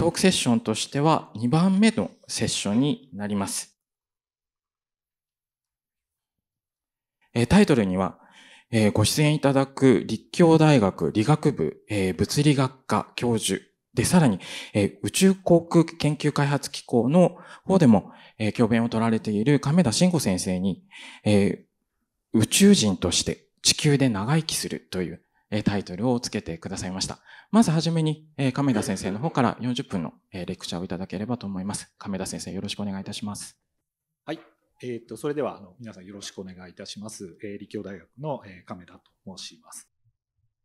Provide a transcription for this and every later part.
トークセッションとしては2番目のセッションになります。タイトルには、ご出演いただく立教大学理学部物理学科教授で、さらに宇宙航空研究開発機構の方でも教鞭を取られている亀田慎吾先生に、宇宙人として地球で長生きするというえタイトルをつけてくださいました。まずはじめに、え亀田先生の方から40分の、えレクチャーをいただければと思います。亀田先生、よろしくお願いいたします。はい。えっ、ー、と、それでは、あの、皆さんよろしくお願いいたします。えー、立教大学の、え亀田と申します。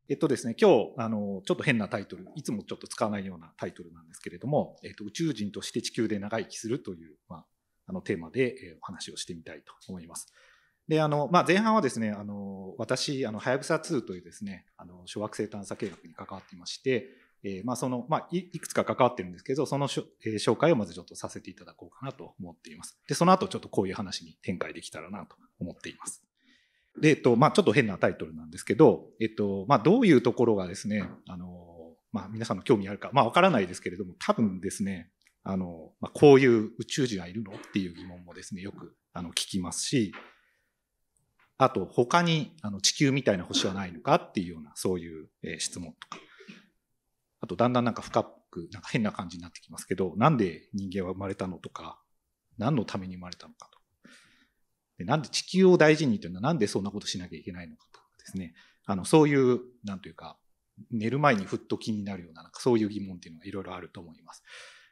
えっとですね、今日、あの、ちょっと変なタイトル、いつもちょっと使わないようなタイトルなんですけれども、えっと、宇宙人として地球で長生きするという、まあ、あの、テーマで、えお話をしてみたいと思います。で、あの、まあ、前半はですね、あの、私、あの、はやぶさ2というですね、あの、小惑星探査計画に関わっていまして、えー、まあ、その、まあ、いくつか関わってるんですけど、そのしょ、えー、紹介をまずちょっとさせていただこうかなと思っています。で、その後ちょっとこういう話に展開できたらなと思っています。で、えっと、まあ、ちょっと変なタイトルなんですけど、えっと、まあ、どういうところがですね、あの、まあ、皆さんの興味あるか、まあ、わからないですけれども、多分ですね、あの、まあ、こういう宇宙人はいるのっていう疑問もですね、よく、あの、聞きますし、あと他にあの地球みたいな星はないのかっていうようなそういう質問とか。あとだんだんなんか深く、なんか変な感じになってきますけど、なんで人間は生まれたのとか、何のために生まれたのかとでなんで地球を大事にというのはなんでそんなことしなきゃいけないのかとかですね。あの、そういう、なんというか、寝る前にふっと気になるような、なんかそういう疑問っていうのがいろいろあると思います。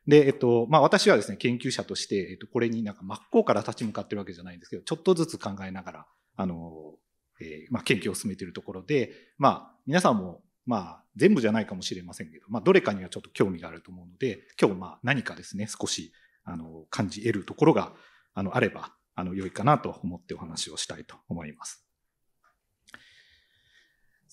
で、えっと、まあ私はですね、研究者として、えっと、これになんか真っ向から立ち向かってるわけじゃないんですけど、ちょっとずつ考えながら、あの、えー、まあ、研究を進めているところで、まあ、皆さんも、まあ、全部じゃないかもしれませんけど、まあ、どれかにはちょっと興味があると思うので、今日、まあ、何かですね、少し、あの、感じ得るところが、あの、あれば、あの、良いかなと思ってお話をしたいと思います。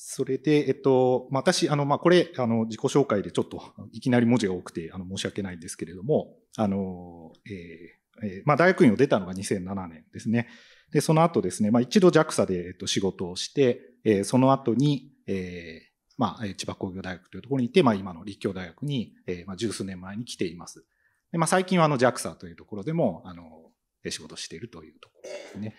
それで、えっと、私、あの、まあ、これ、あの、自己紹介でちょっと、いきなり文字が多くて、あの、申し訳ないんですけれども、あの、えー、えー、まあ、大学院を出たのが2007年ですね。で、その後ですね、まあ、一度 JAXA で、えっと、仕事をして、えその後に、えー、まあ、千葉工業大学というところにいて、まあ、今の立教大学に、えー、まあ、十数年前に来ています。で、まあ、最近はあの JAXA というところでも、あの、仕事しているというところですね。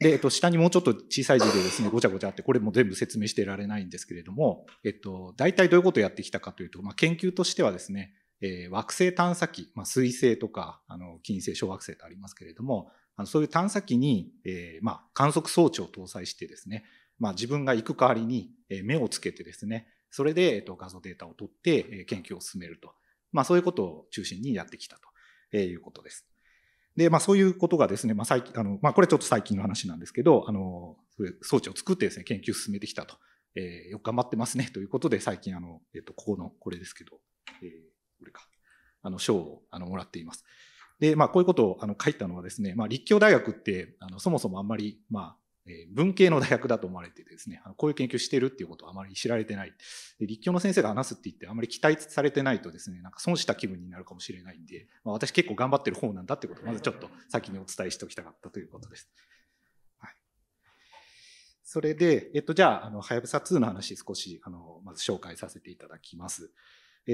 で、えっと、下にもうちょっと小さい字でですね、ごちゃごちゃって、これも全部説明してられないんですけれども、えっと、大体どういうことをやってきたかというと、まあ、研究としてはですね、えー、惑星探査機、まあ、水星とか、あの、金星、小惑星とありますけれども、あのそういう探査機に、えー、まあ、観測装置を搭載してですね、まあ、自分が行く代わりに、え目をつけてですね、それで、えー、と画像データを取って、え研究を進めると。まあ、そういうことを中心にやってきたということです。で、まあ、そういうことがですね、まあ、最近、あの、まあ、これちょっと最近の話なんですけど、あの、そういう装置を作ってですね、研究を進めてきたと。えー、よく頑張ってますね、ということで、最近、あの、えっ、と、ここの、これですけど、えー、これか。あの、賞を、あの、もらっています。で、まあ、こういうことをあの書いたのはですね、まあ、立教大学って、あのそもそもあんまり、まあ、え文系の大学だと思われてですね、こういう研究してるっていうことはあまり知られてない。で立教の先生が話すって言って、あまり期待されてないとですね、なんか損した気分になるかもしれないんで、まあ、私結構頑張ってる方なんだってことを、まずちょっと先にお伝えしておきたかったということです。はい。それで、えっと、じゃあ、あの、はやぶさ2の話少し、あの、まず紹介させていただきます。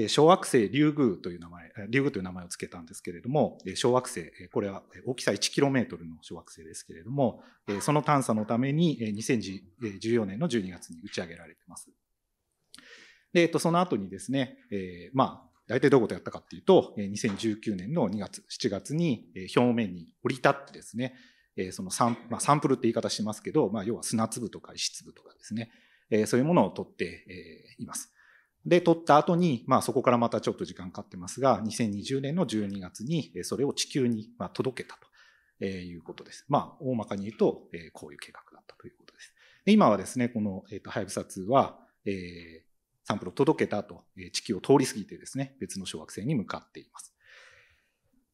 小惑星リュウグウという名前、リュウグウという名前を付けたんですけれども、小惑星、これは大きさ 1km の小惑星ですけれども、その探査のために2014年の12月に打ち上げられています。で、えっと、その後にですね、えまあ、大体どういうことをやったかっていうと、2019年の2月、7月に表面に降り立ってですね、そのサン,、まあ、サンプルって言い方しますけど、まあ、要は砂粒とか石粒とかですね、そういうものを取っています。で、取った後に、まあそこからまたちょっと時間かかってますが、2020年の12月にそれを地球に届けたということです。まあ大まかに言うと、こういう計画だったということです。で今はですね、この、えヤとサ2は、えー、サンプルを届けた後、地球を通り過ぎてですね、別の小惑星に向かっています。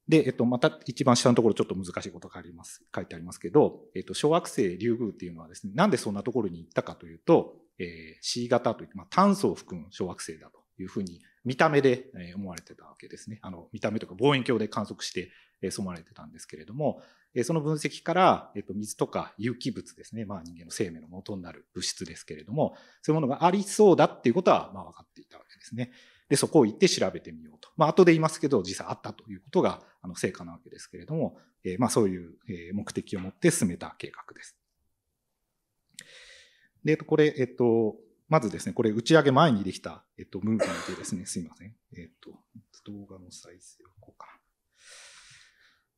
で、えっと、また一番下のところちょっと難しいことがあります、書いてありますけど、えっと、小惑星リュウグウっていうのはですね、なんでそんなところに行ったかというと、え C 型といって、まあ、炭素を含む小惑星だというふうに見た目で思われてたわけですね。あの見た目とか望遠鏡で観測してえ染まれてたんですけれども、えその分析から、えっと、水とか有機物ですね、まあ、人間の生命の元になる物質ですけれども、そういうものがありそうだっていうことは、まあ、分かっていたわけですね。で、そこを行って調べてみようと。まあ、後で言いますけど、実際あったということが、あの、成果なわけですけれども、えー、まあ、そういう目的を持って進めた計画です。で、これ、えっと、まずですね、これ打ち上げ前にできた、えっと、ムーメントですね、すいません。えっと、動画の再生をこうかな。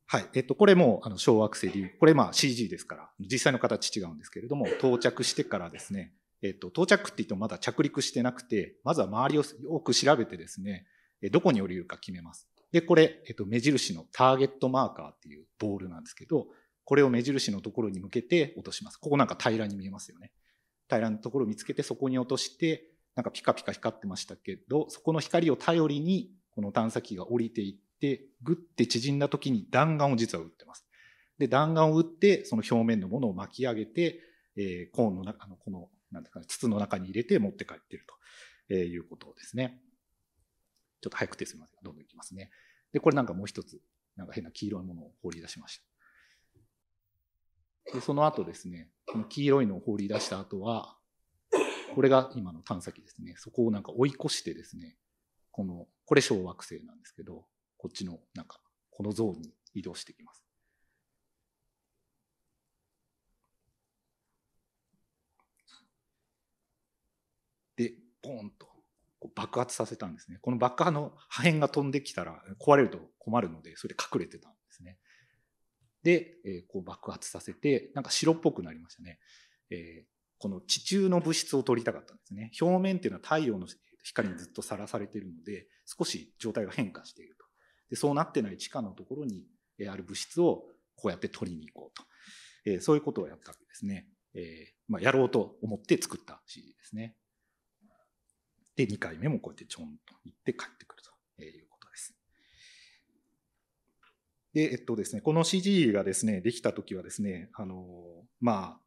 はい。えっと、これも、あの、小惑星流。これ、まあ、CG ですから、実際の形違うんですけれども、到着してからですね、えっと、到着って言ってもまだ着陸してなくて、まずは周りをよく調べてですね、どこに降りるか決めます。で、これ、えっと、目印のターゲットマーカーっていうボールなんですけど、これを目印のところに向けて落とします。ここなんか平らに見えますよね。平らなところを見つけてそこに落としてなんかピカピカ光ってましたけどそこの光を頼りにこの探査機が降りていってグッて縮んだ時に弾丸を実は打ってます。で弾丸を打ってその表面のものを巻き上げて、えー、コーンの中のこのなんていうか筒の中に入れて持って帰ってるということですね。ちょっと早くてすみません。どんどんいきますね。で、これなんかもう一つ、なんか変な黄色いものを放り出しました。で、その後ですね、この黄色いのを放り出した後は、これが今の探査機ですね。そこをなんか追い越してですね、この、これ小惑星なんですけど、こっちの、なんか、このゾーンに移動していきます。で、ポンと爆発させたんですね。この爆破の破片が飛んできたら壊れると困るので、それ隠れてたんで、えこう爆発させて、なんか白っぽくなりましたね。えこの地中の物質を取りたかったんですね。表面っていうのは太陽の光にずっとさらされているので、少し状態が変化していると。で、そうなってない地下のところにある物質をこうやって取りに行こうと。えそういうことをやったわけですね。えまあ、やろうと思って作った CD ですね。で、2回目もこうやってちょんと行って帰ってくるというで、えっとですね、この CG がですね、できた時はですね、あの、ま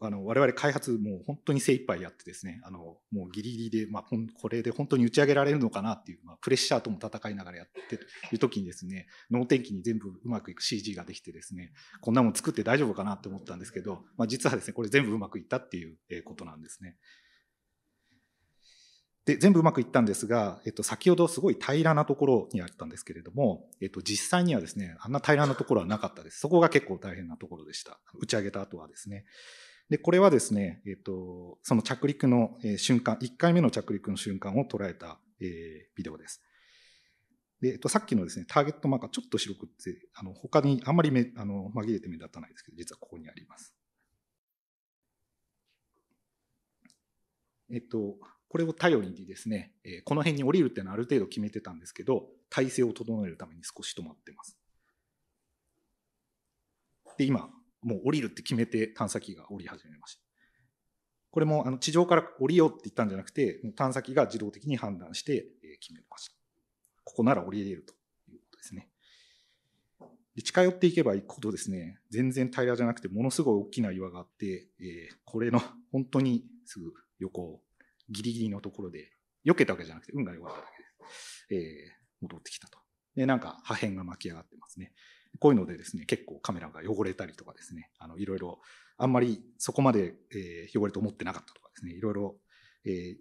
あ、あの、我々開発もう本当に精一杯やってですね、あの、もうギリギリで、まあ、これで本当に打ち上げられるのかなっていう、まあ、プレッシャーとも戦いながらやってる時にですね、能天気に全部うまくいく CG ができてですね、こんなもん作って大丈夫かなって思ったんですけど、まあ、実はですね、これ全部うまくいったっていうことなんですね。で、全部うまくいったんですが、えっと、先ほどすごい平らなところにあったんですけれども、えっと、実際にはですね、あんな平らなところはなかったです。そこが結構大変なところでした。打ち上げた後はですね。で、これはですね、えっと、その着陸の瞬間、1回目の着陸の瞬間を捉えた、えー、ビデオです。で、えっと、さっきのですね、ターゲットマーカーちょっと白くって、あの、他にあんまりめ、あの、紛れて目立たないですけど、実はここにあります。えっと、これを頼りにですね、えこの辺に降りるっていうのはある程度決めてたんですけど、体勢を整えるために少し止まってます。で、今、もう降りるって決めて探査機が降り始めました。これもあの地上から降りようって言ったんじゃなくて、探査機が自動的に判断して決めました。ここなら降りれるということですね。で近寄っていけば行くほどですね、全然平らじゃなくて、ものすごい大きな岩があって、えー、これの本当にすぐ横をギリギリのところで、避けたわけじゃなくて、運が良かっただけで、えー、戻ってきたと。で、なんか破片が巻き上がってますね。こういうのでですね、結構カメラが汚れたりとかですね、あの、いろいろ、あんまりそこまで、えー、汚れと思ってなかったとかですね、いろいろ、えー、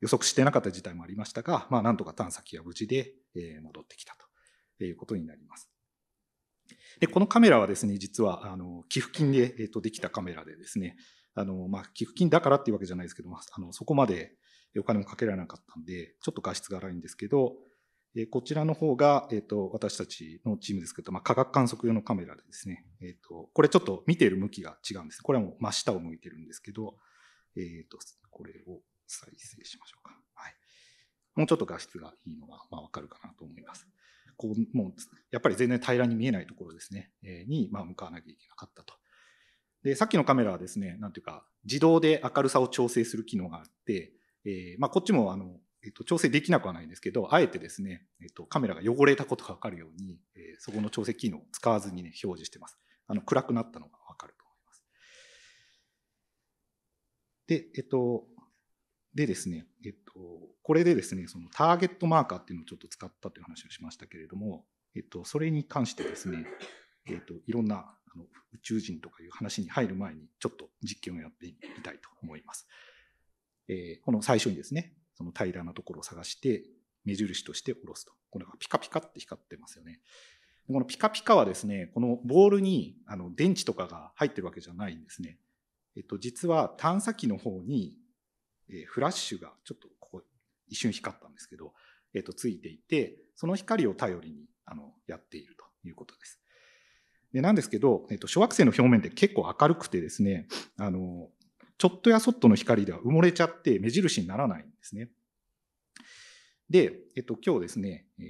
予測してなかった事態もありましたが、まあ、なんとか探査機は無事で、えー、戻ってきたということになります。で、このカメラはですね、実は、あの、寄付金で、えっ、と、できたカメラでですね、あの、まあ、寄付金だからっていうわけじゃないですけど、あの、そこまでお金もかけられなかったんで、ちょっと画質が荒いんですけど、えこちらの方が、えっ、と、私たちのチームですけど、まあ、科学観測用のカメラでですね、えっ、と、これちょっと見ている向きが違うんです。これはもう真下を向いてるんですけど、えっ、と、これを再生しましょうか。はい。もうちょっと画質がいいのが、まあ、わかるかなと思います。こう、もう、やっぱり全然平らに見えないところですね、えに、まあ、向かわなきゃいけなかったと。で、さっきのカメラはですね、なんていうか、自動で明るさを調整する機能があって、えー、まあ、こっちも、あの、えっと、調整できなくはないんですけど、あえてですね、えっと、カメラが汚れたことがわかるように、えー、そこの調整機能を使わずにね、表示してます。あの、暗くなったのがわかると思います。で、えっと、でですね、えっと、これでですね、そのターゲットマーカーっていうのをちょっと使ったという話をしましたけれども、えっと、それに関してですね、えっと、いろんなあの宇宙人とかいう話に入る前にちょっと実験をやってみたいと思います。えー、この最初にですね、その平らなところを探して目印として下ろすと。これがピカピカって光ってますよね。このピカピカはですね、このボールにあの電池とかが入ってるわけじゃないんですね。えっと、実は探査機の方に、えフラッシュがちょっとここ一瞬光ったんですけど、えっと、ついていて、その光を頼りにあのやっているということです。でなんですけど、えっと、小惑星の表面って結構明るくてですね、あの、ちょっとやそっとの光では埋もれちゃって目印にならないんですね。で、えっと、今日ですね、えー、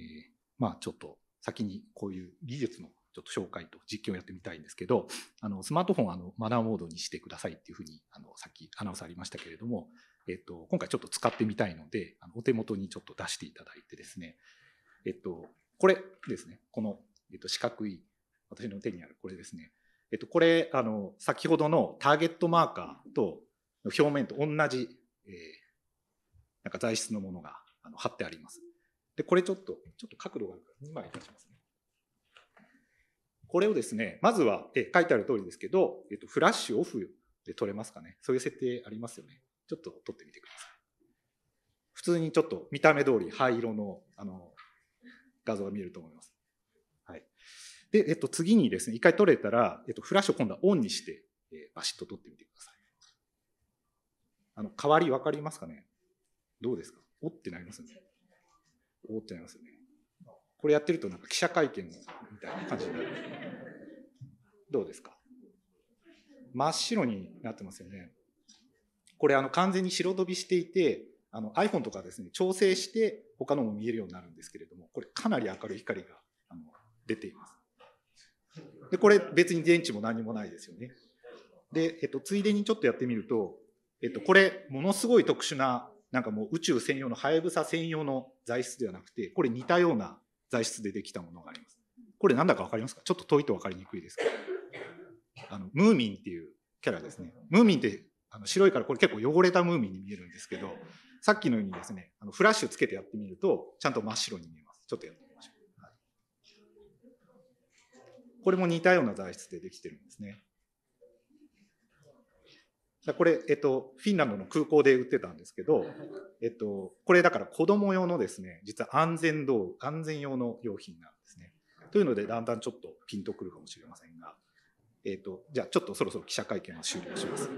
まあちょっと先にこういう技術のちょっと紹介と実験をやってみたいんですけど、あの、スマートフォンあのマナーモードにしてくださいっていうふうに、あの、さっきアナウンスありましたけれども、えっと、今回ちょっと使ってみたいので、あのお手元にちょっと出していただいてですね、えっと、これですね、この、えっと、四角い私の手にあるこれですね。えっと、これ、あの、先ほどのターゲットマーカーと表面と同じ、えー、なんか材質のものがあの貼ってあります。で、これちょっと、ちょっと角度があるから2枚出しますね。これをですね、まずは、え、書いてある通りですけど、えっと、フラッシュオフで取れますかね。そういう設定ありますよね。ちょっと取ってみてください。普通にちょっと見た目通り灰色の、あの、画像が見えると思います。で、えっと、次にですね、一回取れたら、えっと、フラッシュを今度はオンにして、えー、バシッと取ってみてください。あの、変わり分かりますかねどうですかおってなりますよね。おってなりますよね。これやってるとなんか記者会見みたいな感じになる。どうですか真っ白になってますよね。これあの完全に白飛びしていて、あの iPhone とかですね、調整して他のも見えるようになるんですけれども、これかなり明るい光があの出ています。で、これ別に電池も何もないですよね。で、えっと、ついでにちょっとやってみると、えっと、これ、ものすごい特殊な、なんかもう宇宙専用の、はやぶさ専用の材質ではなくて、これ似たような材質でできたものがあります。これなんだか分かりますかちょっと遠いと分かりにくいですけど。あの、ムーミンっていうキャラですね。ムーミンってあの白いからこれ結構汚れたムーミンに見えるんですけど、さっきのようにですね、あのフラッシュつけてやってみると、ちゃんと真っ白に見えます。ちょっとやってこれも似たような材質でできてるんですね。これ、えっと、フィンランドの空港で売ってたんですけど、えっと、これだから子供用のですね、実は安全道具、安全用の用品なんですね。というので、だんだんちょっとピンとくるかもしれませんが、えっと、じゃあちょっとそろそろ記者会見は終了します。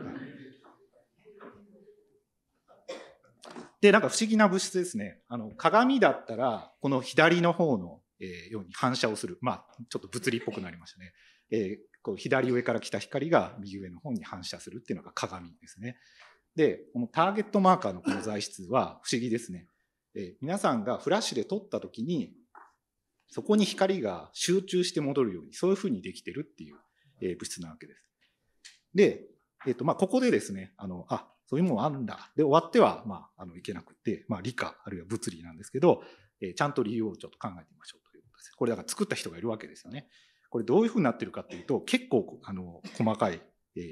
で、なんか不思議な物質ですね。あの、鏡だったら、この左の方のえように反射をする、まあ、ちょっと物理っぽくなりましたね、えこう左上から来た光が右上の方に反射するっていうのが鏡ですねでこのターゲットマーカーのこの材質は不思議ですね、え皆さんがフラッシュで撮った時にそこに光が集中して戻るようにそういうふうにできてるっていう、え物質なわけですで、えーとまあ、ここでですねあのあそういうものあるんだで終わっては、まあ、あのいけなくて、まあ、理科あるいは物理なんですけど、えちゃんと理由をちょっと考えてみましょうこれだから作った人がいるわけですよね。これどういうふうになってるかっていうと、結構、あの、細かい、えー、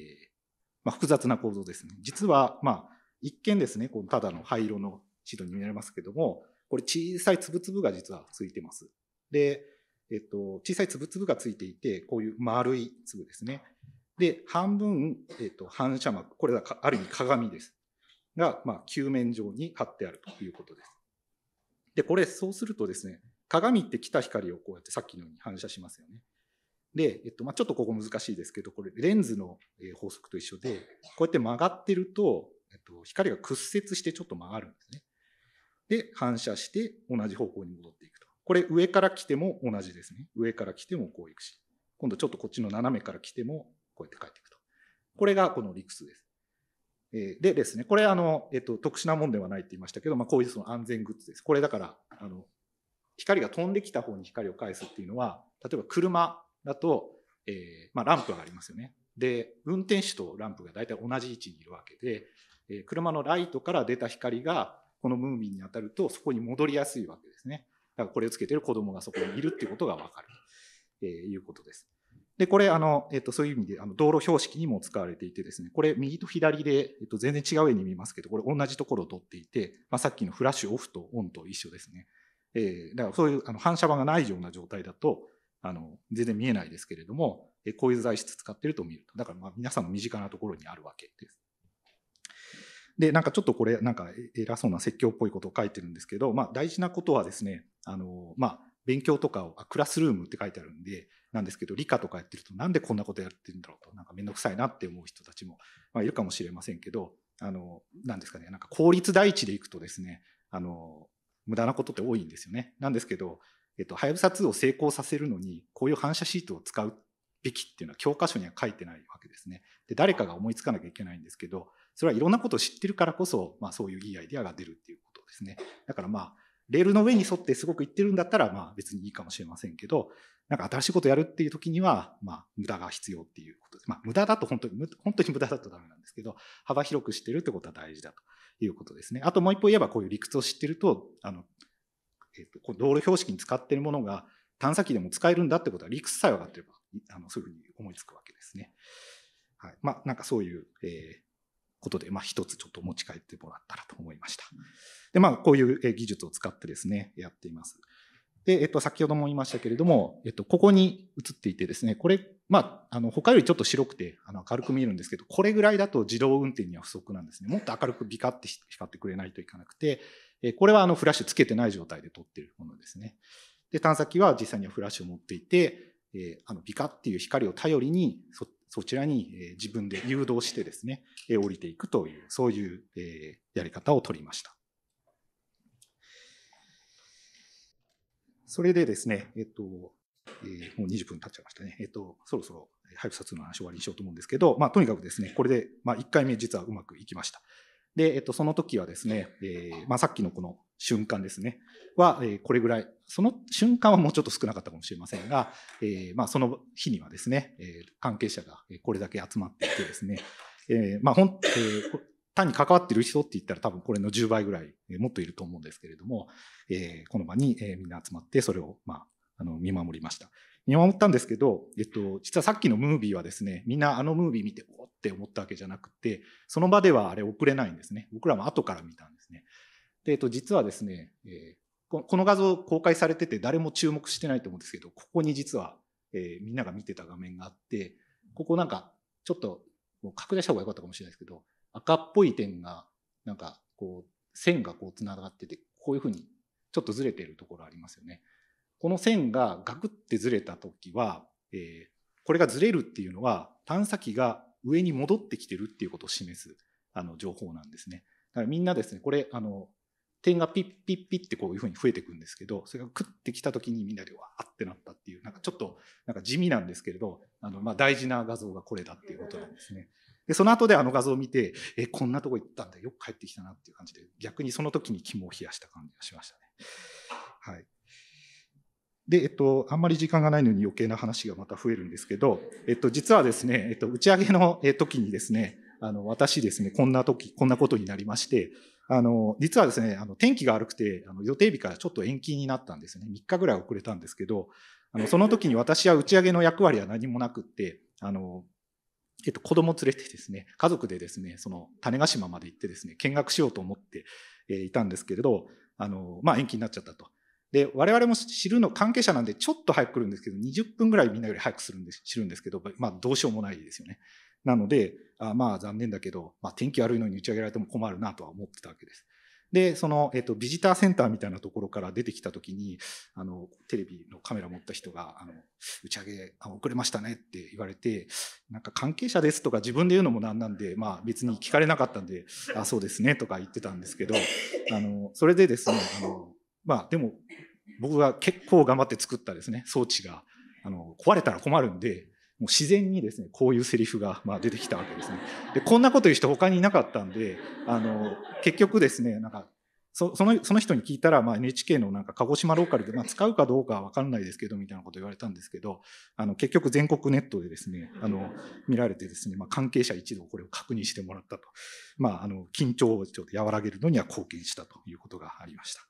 まあ、複雑な構造ですね。実は、まあ、一見ですね、このただの灰色のシートに見られますけども、これ小さい粒々が実はついてます。で、えっと、小さい粒々がついていて、こういう丸い粒ですね。で、半分、えっと、反射膜、これはある意味鏡です。が、まあ、球面上に貼ってあるということです。で、これ、そうするとですね、鏡って来た光をこうやってさっきのように反射しますよね。で、えっとまあ、ちょっとここ難しいですけどこれレンズの法則と一緒でこうやって曲がってると、えっと、光が屈折してちょっと曲がるんですね。で反射して同じ方向に戻っていくと。これ上から来ても同じですね。上から来てもこういくし今度ちょっとこっちの斜めから来てもこうやって帰っていくと。これがこの理屈です。でですね、これあの、えっと、特殊なもんではないって言いましたけど、まあ、こういうその安全グッズです。これだから、あの、光が飛んできた方に光を返すっていうのは例えば車だと、えー、まあ、ランプがありますよねで運転手とランプが大体同じ位置にいるわけで、えー、車のライトから出た光がこのムーミンに当たるとそこに戻りやすいわけですねだからこれをつけてる子供がそこにいるっていうことが分かると、えー、いうことですでこれあの、えー、とそういう意味であの道路標識にも使われていてですねこれ右と左で、えー、と全然違う絵に見えますけどこれ同じところを撮っていて、まあ、さっきのフラッシュオフとオンと一緒ですねえー、だからそういうあの反射板がないような状態だと、あの、全然見えないですけれども、えこういう材質使ってると見ると。だからまあ皆さんの身近なところにあるわけです。で、なんかちょっとこれ、なんか偉そうな説教っぽいことを書いてるんですけど、まあ大事なことはですね、あの、まあ勉強とかを、あ、クラスルームって書いてあるんで、なんですけど、理科とかやってるとなんでこんなことやってるんだろうと、なんかめんどくさいなって思う人たちも、まあ、いるかもしれませんけど、あの、なんですかね、なんか効率第一でいくとですね、あの、無駄なことって多いんですよね。なんですけど、えっと、はやぶさ2を成功させるのに、こういう反射シートを使うべきっていうのは教科書には書いてないわけですね。で、誰かが思いつかなきゃいけないんですけど、それはいろんなことを知ってるからこそ、まあそういういいアイデアが出るっていうことですね。だからまあ、レールの上に沿ってすごく言ってるんだったら、まあ別にいいかもしれませんけど、なんか新しいことやるっていう時には、まあ無駄が必要っていうことです。まあ無駄だと本当に、本当に無駄だとダメなんですけど、幅広く知ってるってことは大事だと。いうことですね。あともう一方言えばこういう理屈を知ってると、あの、えっ、と、道路標識に使ってるものが探査機でも使えるんだってことは理屈さえ分かってれば、あの、そういうふうに思いつくわけですね。はい。まあ、なんかそういう、えー、ことで、まあ、一つちょっと持ち帰ってもらったらと思いました。で、まあ、こういう技術を使ってですね、やっています。で、えっと、先ほども言いましたけれども、えっと、ここに移っていてですね、これまあ、あの他よりちょっと白くてあの明るく見えるんですけどこれぐらいだと自動運転には不足なんですねもっと明るくビカって光ってくれないといかなくて、えこれはあのフラッシュつけてない状態で撮ってるものですねで探査機は実際にはフラッシュを持っていて、えあのビカっていう光を頼りにそそちらに、え自分で誘導してですね、え降りていくというそういう、えやり方を取りましたそれでですね、えっと、えー、もう20分経っちゃいましたね。えっ、ー、と、そろそろ配布冊の話終わりにしようと思うんですけど、まあ、とにかくですね、これで、まあ、1回目実はうまくいきました。で、えっ、ー、と、その時はですね、えー、まあ、さっきのこの瞬間ですね、は、えー、これぐらい、その瞬間はもうちょっと少なかったかもしれませんが、えー、まあ、その日にはですね、えー、関係者がこれだけ集まっていてですね、えー、まあ、ほん、えー、単に関わってる人って言ったら多分これの10倍ぐらいもっといると思うんですけれども、えー、この場にみんな集まってそれをまああの見守りました。見守ったんですけど、えっと、実はさっきのムービーはですね、みんなあのムービー見て、おって思ったわけじゃなくて、その場ではあれ遅れないんですね。僕らも後から見たんですね。で、えっと、実はですね、えー、この画像公開されてて誰も注目してないと思うんですけど、ここに実は、えー、みんなが見てた画面があって、ここなんか、ちょっと、拡大した方が良かったかもしれないですけど、赤っぽい点が、なんか、こう、線がこう繋がってて、こういうふうにちょっとずれてるところありますよね。この線がガクってずれた時は、えー、これがずれるっていうのは探査機が上に戻ってきてるっていうことを示すあの情報なんですね。だからみんなですね、これ、あの、点がピッピッピッってこういうふうに増えていくんですけど、それがクッてきた時にみんなでわーってなったっていう、なんかちょっと、なんか地味なんですけれど、あの、ま、大事な画像がこれだっていうことなんですね。で、その後であの画像を見て、え、こんなとこ行ったんだよ、よく帰ってきたなっていう感じで、逆にその時に肝を冷やした感じがしましたね。はい。で、えっと、あんまり時間がないのに余計な話がまた増えるんですけど、えっと、実はですね、えっと、打ち上げの時にですね、あの、私ですね、こんな時、こんなことになりまして、あの、実はですね、あの、天気が悪くて、あの、予定日からちょっと延期になったんですね。3日ぐらい遅れたんですけど、あの、その時に私は打ち上げの役割は何もなくって、あの、えっと、子供連れてですね、家族でですね、その種子島まで行ってですね、見学しようと思っていたんですけれど、あの、まあ、延期になっちゃったと。で、我々も知るの関係者なんでちょっと早く来るんですけど、20分ぐらいみんなより早くするんで知るんですけど、まあどうしようもないですよね。なので、あまあ残念だけど、まあ天気悪いのに打ち上げられても困るなとは思ってたわけです。で、その、えっと、ビジターセンターみたいなところから出てきたときに、あの、テレビのカメラ持った人が、あの、打ち上げあ遅れましたねって言われて、なんか関係者ですとか自分で言うのもなんなんで、まあ別に聞かれなかったんで、あ、そうですねとか言ってたんですけど、あの、それでですね、あの、まあでも僕が結構頑張って作ったですね、装置が、あの、壊れたら困るんで、もう自然にですね、こういうセリフが、まあ、出てきたわけですね。で、こんなこと言う人他にいなかったんで、あの、結局ですね、なんか、そそのその人に聞いたら、まあ、NHK のなんか鹿児島ローカルで、まあ、使うかどうかは分かんないですけどみたいなこと言われたんですけどあの結局全国ネットでですねあの見られてですね、まあ、関係者一同これを確認してもらったと、まあ、あの緊張をちょっと和らげるのには貢献したということがありました。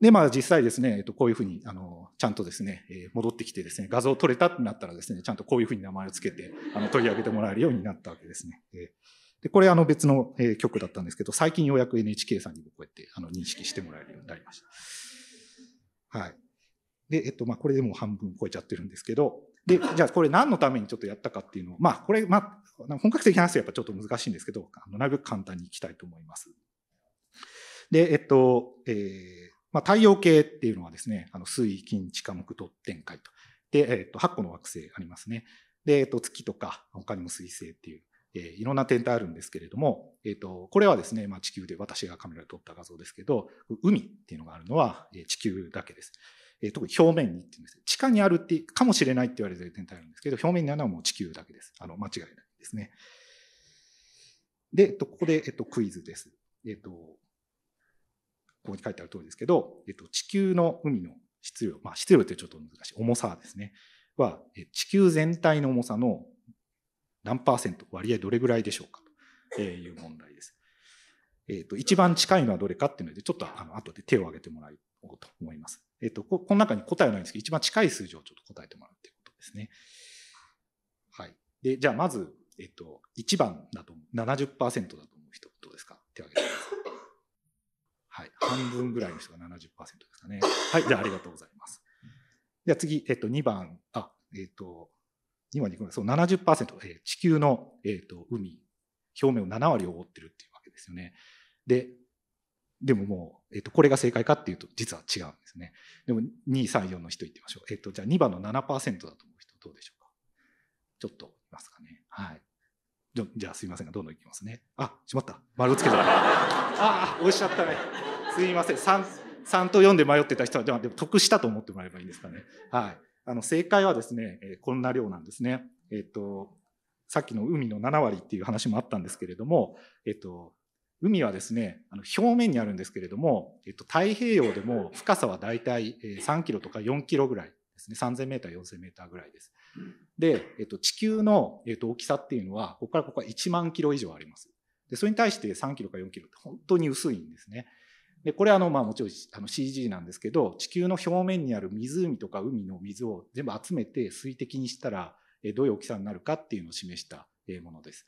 で、まあ実際ですね、えっと、こういうふうに、あの、ちゃんとですね、え戻ってきてですね、画像取れたってなったらですね、ちゃんとこういうふうに名前をつけて、あの、取り上げてもらえるようになったわけですね。で、これあの別の、えだったんですけど、最近ようやく NHK さんにもこうやってあの認識してもらえるようになりました。はい。で、えっと、まあ、これでもう半分超えちゃってるんですけど、で、じゃあこれ何のためにちょっとやったかっていうのを、まあ、これ、まあ、本格的な話はやっぱちょっと難しいんですけど、あのなるべく簡単にいきたいと思います。で、えっと、えー、まあ、太陽系っていうのはですね、あの水、金、地下、木、土、天海と。で、えっ、ー、と、8個の惑星ありますね。で、えっ、ー、と、月とか、他にも水星っていう、えー、いろんな天体あるんですけれども、えっ、ー、と、これはですね、まあ、地球で私がカメラで撮った画像ですけど、海っていうのがあるのは、え地球だけです。えー、特に表面にっていうんです。地下にあるって、かもしれないって言われてる天体あるんですけど、表面にあるのはもう地球だけです。あの、間違いないですね。で、えと、ここで、えっと、クイズです。えっと、ここに書いてある通りですけど、えっと、地球の海の質量、まあ、質量ってちょっと難しい、重さですね、は、地球全体の重さの何パーセント、割合どれぐらいでしょうかという問題です。えっと、一番近いのはどれかっていうので、ちょっとあの後で手を挙げてもらおうと思います。えっと、この中に答えはないんですけど、一番近い数字をちょっと答えてもらうということですね。はい。で、じゃあまず、えっと、1番だと、70%だと思う人、どうですか手を挙げてください。はい、半分ぐらいの人が70%ですかね。はい、じゃあありがとうございます。じゃあ次、えっと、2番、あ、えっと、2番に行くのそう、70%、えー、地球の、えっと、海、表面を7割を覆ってるっていうわけですよね。で、でももう、えっと、これが正解かっていうと、実は違うんですね。でも、2、3、4の人いってみましょう。えっと、じゃあ2番の7%だと思う人、どうでしょうか。ちょっといますかね。はい。じゃあすいませんがどんどんいきますねあしまった丸をつけた ああ押しちゃったねすいません 3, 3と4で迷ってた人はでも得したと思ってもらえばいいんですかねはいあの正解はですね、えこんな量なんですねえっ、ー、とさっきの海の7割っていう話もあったんですけれどもえっ、ー、と海はですねあの表面にあるんですけれども、えっと、太平洋でも深さは大体3キロとか4キロぐらいですね3000メーター4000メーターぐらいですで、えっと、地球の、えっと、大きさっていうのは、ここからここは1万キロ以上あります。で、それに対して3キロか4キロって本当に薄いんですね。で、これあの、まあもちろんあの CG なんですけど、地球の表面にある湖とか海の水を全部集めて水滴にしたら、えどういう大きさになるかっていうのを示したものです。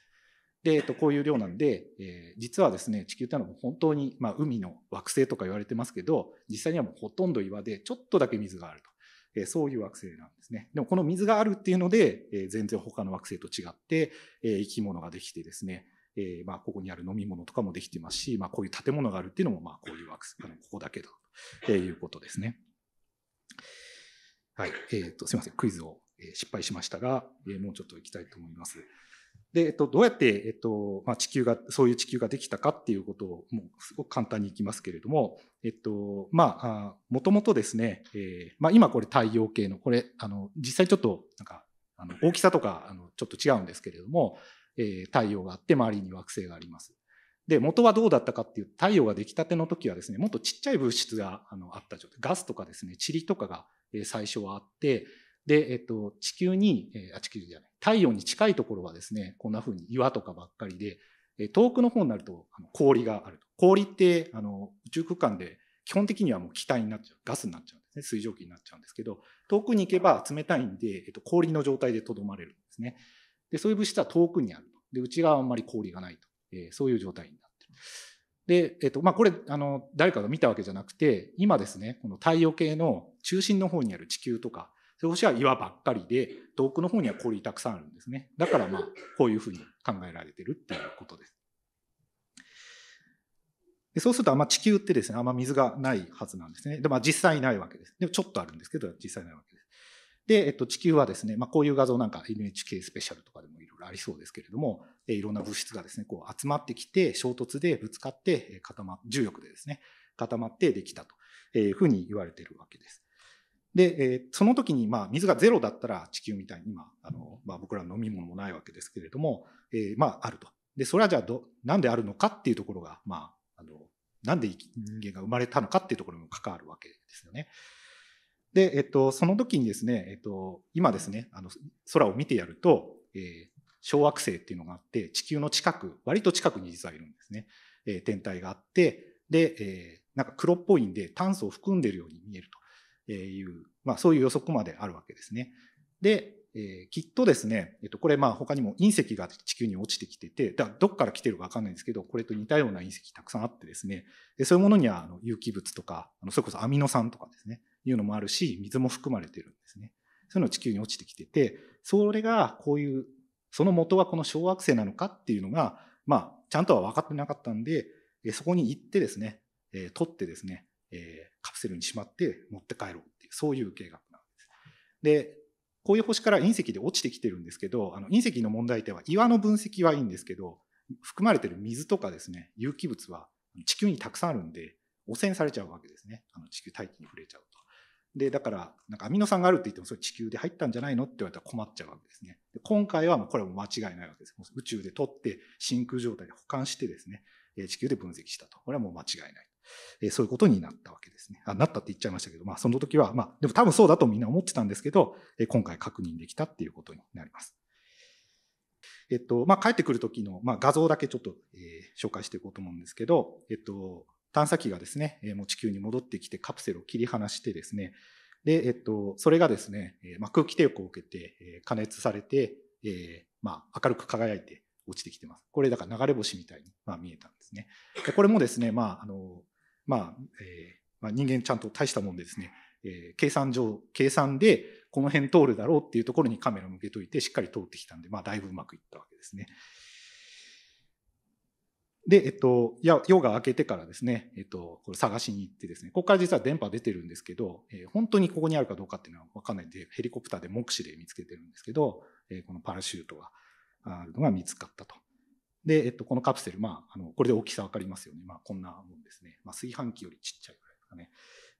で、えっと、こういう量なんで、えー、実はですね、地球ってのは本当に、まあ、海の惑星とか言われてますけど、実際にはもうほとんど岩で、ちょっとだけ水があると。えそういう惑星なんですね。でもこの水があるっていうので、え全然他の惑星と違って、え生き物ができてですね、えまあ、ここにある飲み物とかもできてますし、まあ、こういう建物があるっていうのも、まあ、こういう惑星、あのここだけだということですね。はい。えっ、ー、と、すみません。クイズを失敗しましたが、もうちょっといきたいと思います。で、えっと、どうやって、えっと、まあ、地球が、そういう地球ができたかっていうことを、もう、すごく簡単にいきますけれども、えっと、まあ、もともとですね、えー、まあ、今これ太陽系の、これ、あの、実際ちょっと、なんか、あの、大きさとか、あの、ちょっと違うんですけれども、えー、太陽があって、周りに惑星があります。で、元はどうだったかっていう、太陽ができたての時はですね、もっとちっちゃい物質が、あの、あった状態、ガスとかですね、塵とかが、最初はあって、で、えっと、地球に、えあ、地球じゃない、太陽に近いところはですね、こんな風に岩とかばっかりで、え遠くの方になるとあの氷があると。氷って、あの、宇宙空間で基本的にはもう気体になっちゃう、ガスになっちゃうんですね、水蒸気になっちゃうんですけど、遠くに行けば冷たいんで、えっと、氷の状態でとどまれるんですね。で、そういう物質は遠くにあると。で、内側はあんまり氷がないと。えー、そういう状態になってる。で、えっと、まあ、これ、あの、誰かが見たわけじゃなくて、今ですね、この太陽系の中心の方にある地球とか、そ星は岩ばっかりで、遠くの方には氷たくさんあるんですね。だからまあ、こういうふうに考えられてるっていうことです。でそうするとあんま地球ってですね、あんま水がないはずなんですね。で、まあ実際ないわけです。でもちょっとあるんですけど、実際ないわけです。で、えっと、地球はですね、まあこういう画像なんか NHK スペシャルとかでもいろいろありそうですけれども、えいろんな物質がですね、こう集まってきて、衝突でぶつかって、固ま、重力でですね、固まってできたというふうに言われてるわけです。で、えー、その時に、まあ、水がゼロだったら地球みたいに今、あの、まあ、僕ら飲み物もないわけですけれども、えー、まあ、あると。で、それはじゃあど、なんであるのかっていうところが、まあ、あの、なんで人間が生まれたのかっていうところにも関わるわけですよね。で、えっと、その時にですね、えっと、今ですね、あの、空を見てやると、えー、小惑星っていうのがあって、地球の近く、割と近くに実はいるんですね。えー、天体があって、で、えー、なんか黒っぽいんで炭素を含んでるように見えると。いう、まあ、そういう予測まであるわけですね。で、えー、きっとですね、えっと、これまあ他にも隕石が地球に落ちてきてて、だどっから来てるかわかんないんですけど、これと似たような隕石たくさんあってですね、でそういうものにはあの有機物とか、あのそれこそアミノ酸とかですね、いうのもあるし、水も含まれてるんですね。そういうのが地球に落ちてきてて、それがこういう、その元はこの小惑星なのかっていうのが、まあ、ちゃんとは分かってなかったんで、そこに行ってですね、えー、取ってですね、えカプセルにしまって持って帰ろうっていうそういう計画なんです。でこういう星から隕石で落ちてきてるんですけどあの隕石の問題点は岩の分析はいいんですけど含まれてる水とかですね有機物は地球にたくさんあるんで汚染されちゃうわけですねあの地球大気に触れちゃうと。でだからなんかアミノ酸があるって言ってもそれ地球で入ったんじゃないのって言われたら困っちゃうわけですね。で今回はもうこれも間違いないわけです。宇宙で取って真空状態で保管してですね地球で分析したと。これはもう間違いない。えそういうことになったわけですね。あ、なったって言っちゃいましたけど、まあその時は、まあでも多分そうだとみんな思ってたんですけど、え今回確認できたっていうことになります。えっと、まあ帰ってくる時の、まあ、画像だけちょっと、えー、紹介していこうと思うんですけど、えっと、探査機がですね、もう地球に戻ってきてカプセルを切り離してですね、で、えっと、それがですね、まあ、空気抵抗を受けて、加熱されて、えー、まあ、明るく輝いて落ちてきてます。これだから流れ星みたいに、まあ、見えたんですね。でこれもですね、まあ、あの、まあ、えー、まあ、人間ちゃんと大したもんでですね、えー、計算上、計算でこの辺通るだろうっていうところにカメラ向けといてしっかり通ってきたんで、まあ、だいぶうまくいったわけですね。で、えっと、夜が明けてからですね、えっと、これ探しに行ってですね、ここから実は電波出てるんですけど、えー、本当にここにあるかどうかっていうのは分かんないんで、ヘリコプターで目視で見つけてるんですけど、えー、このパラシュートがあるのが見つかったと。で、えっと、このカプセル、まあ、あのこれで大きさ分かりますよね。まあ、こんなもんですね。まあ、炊飯器よりちっちゃいぐらいとかね。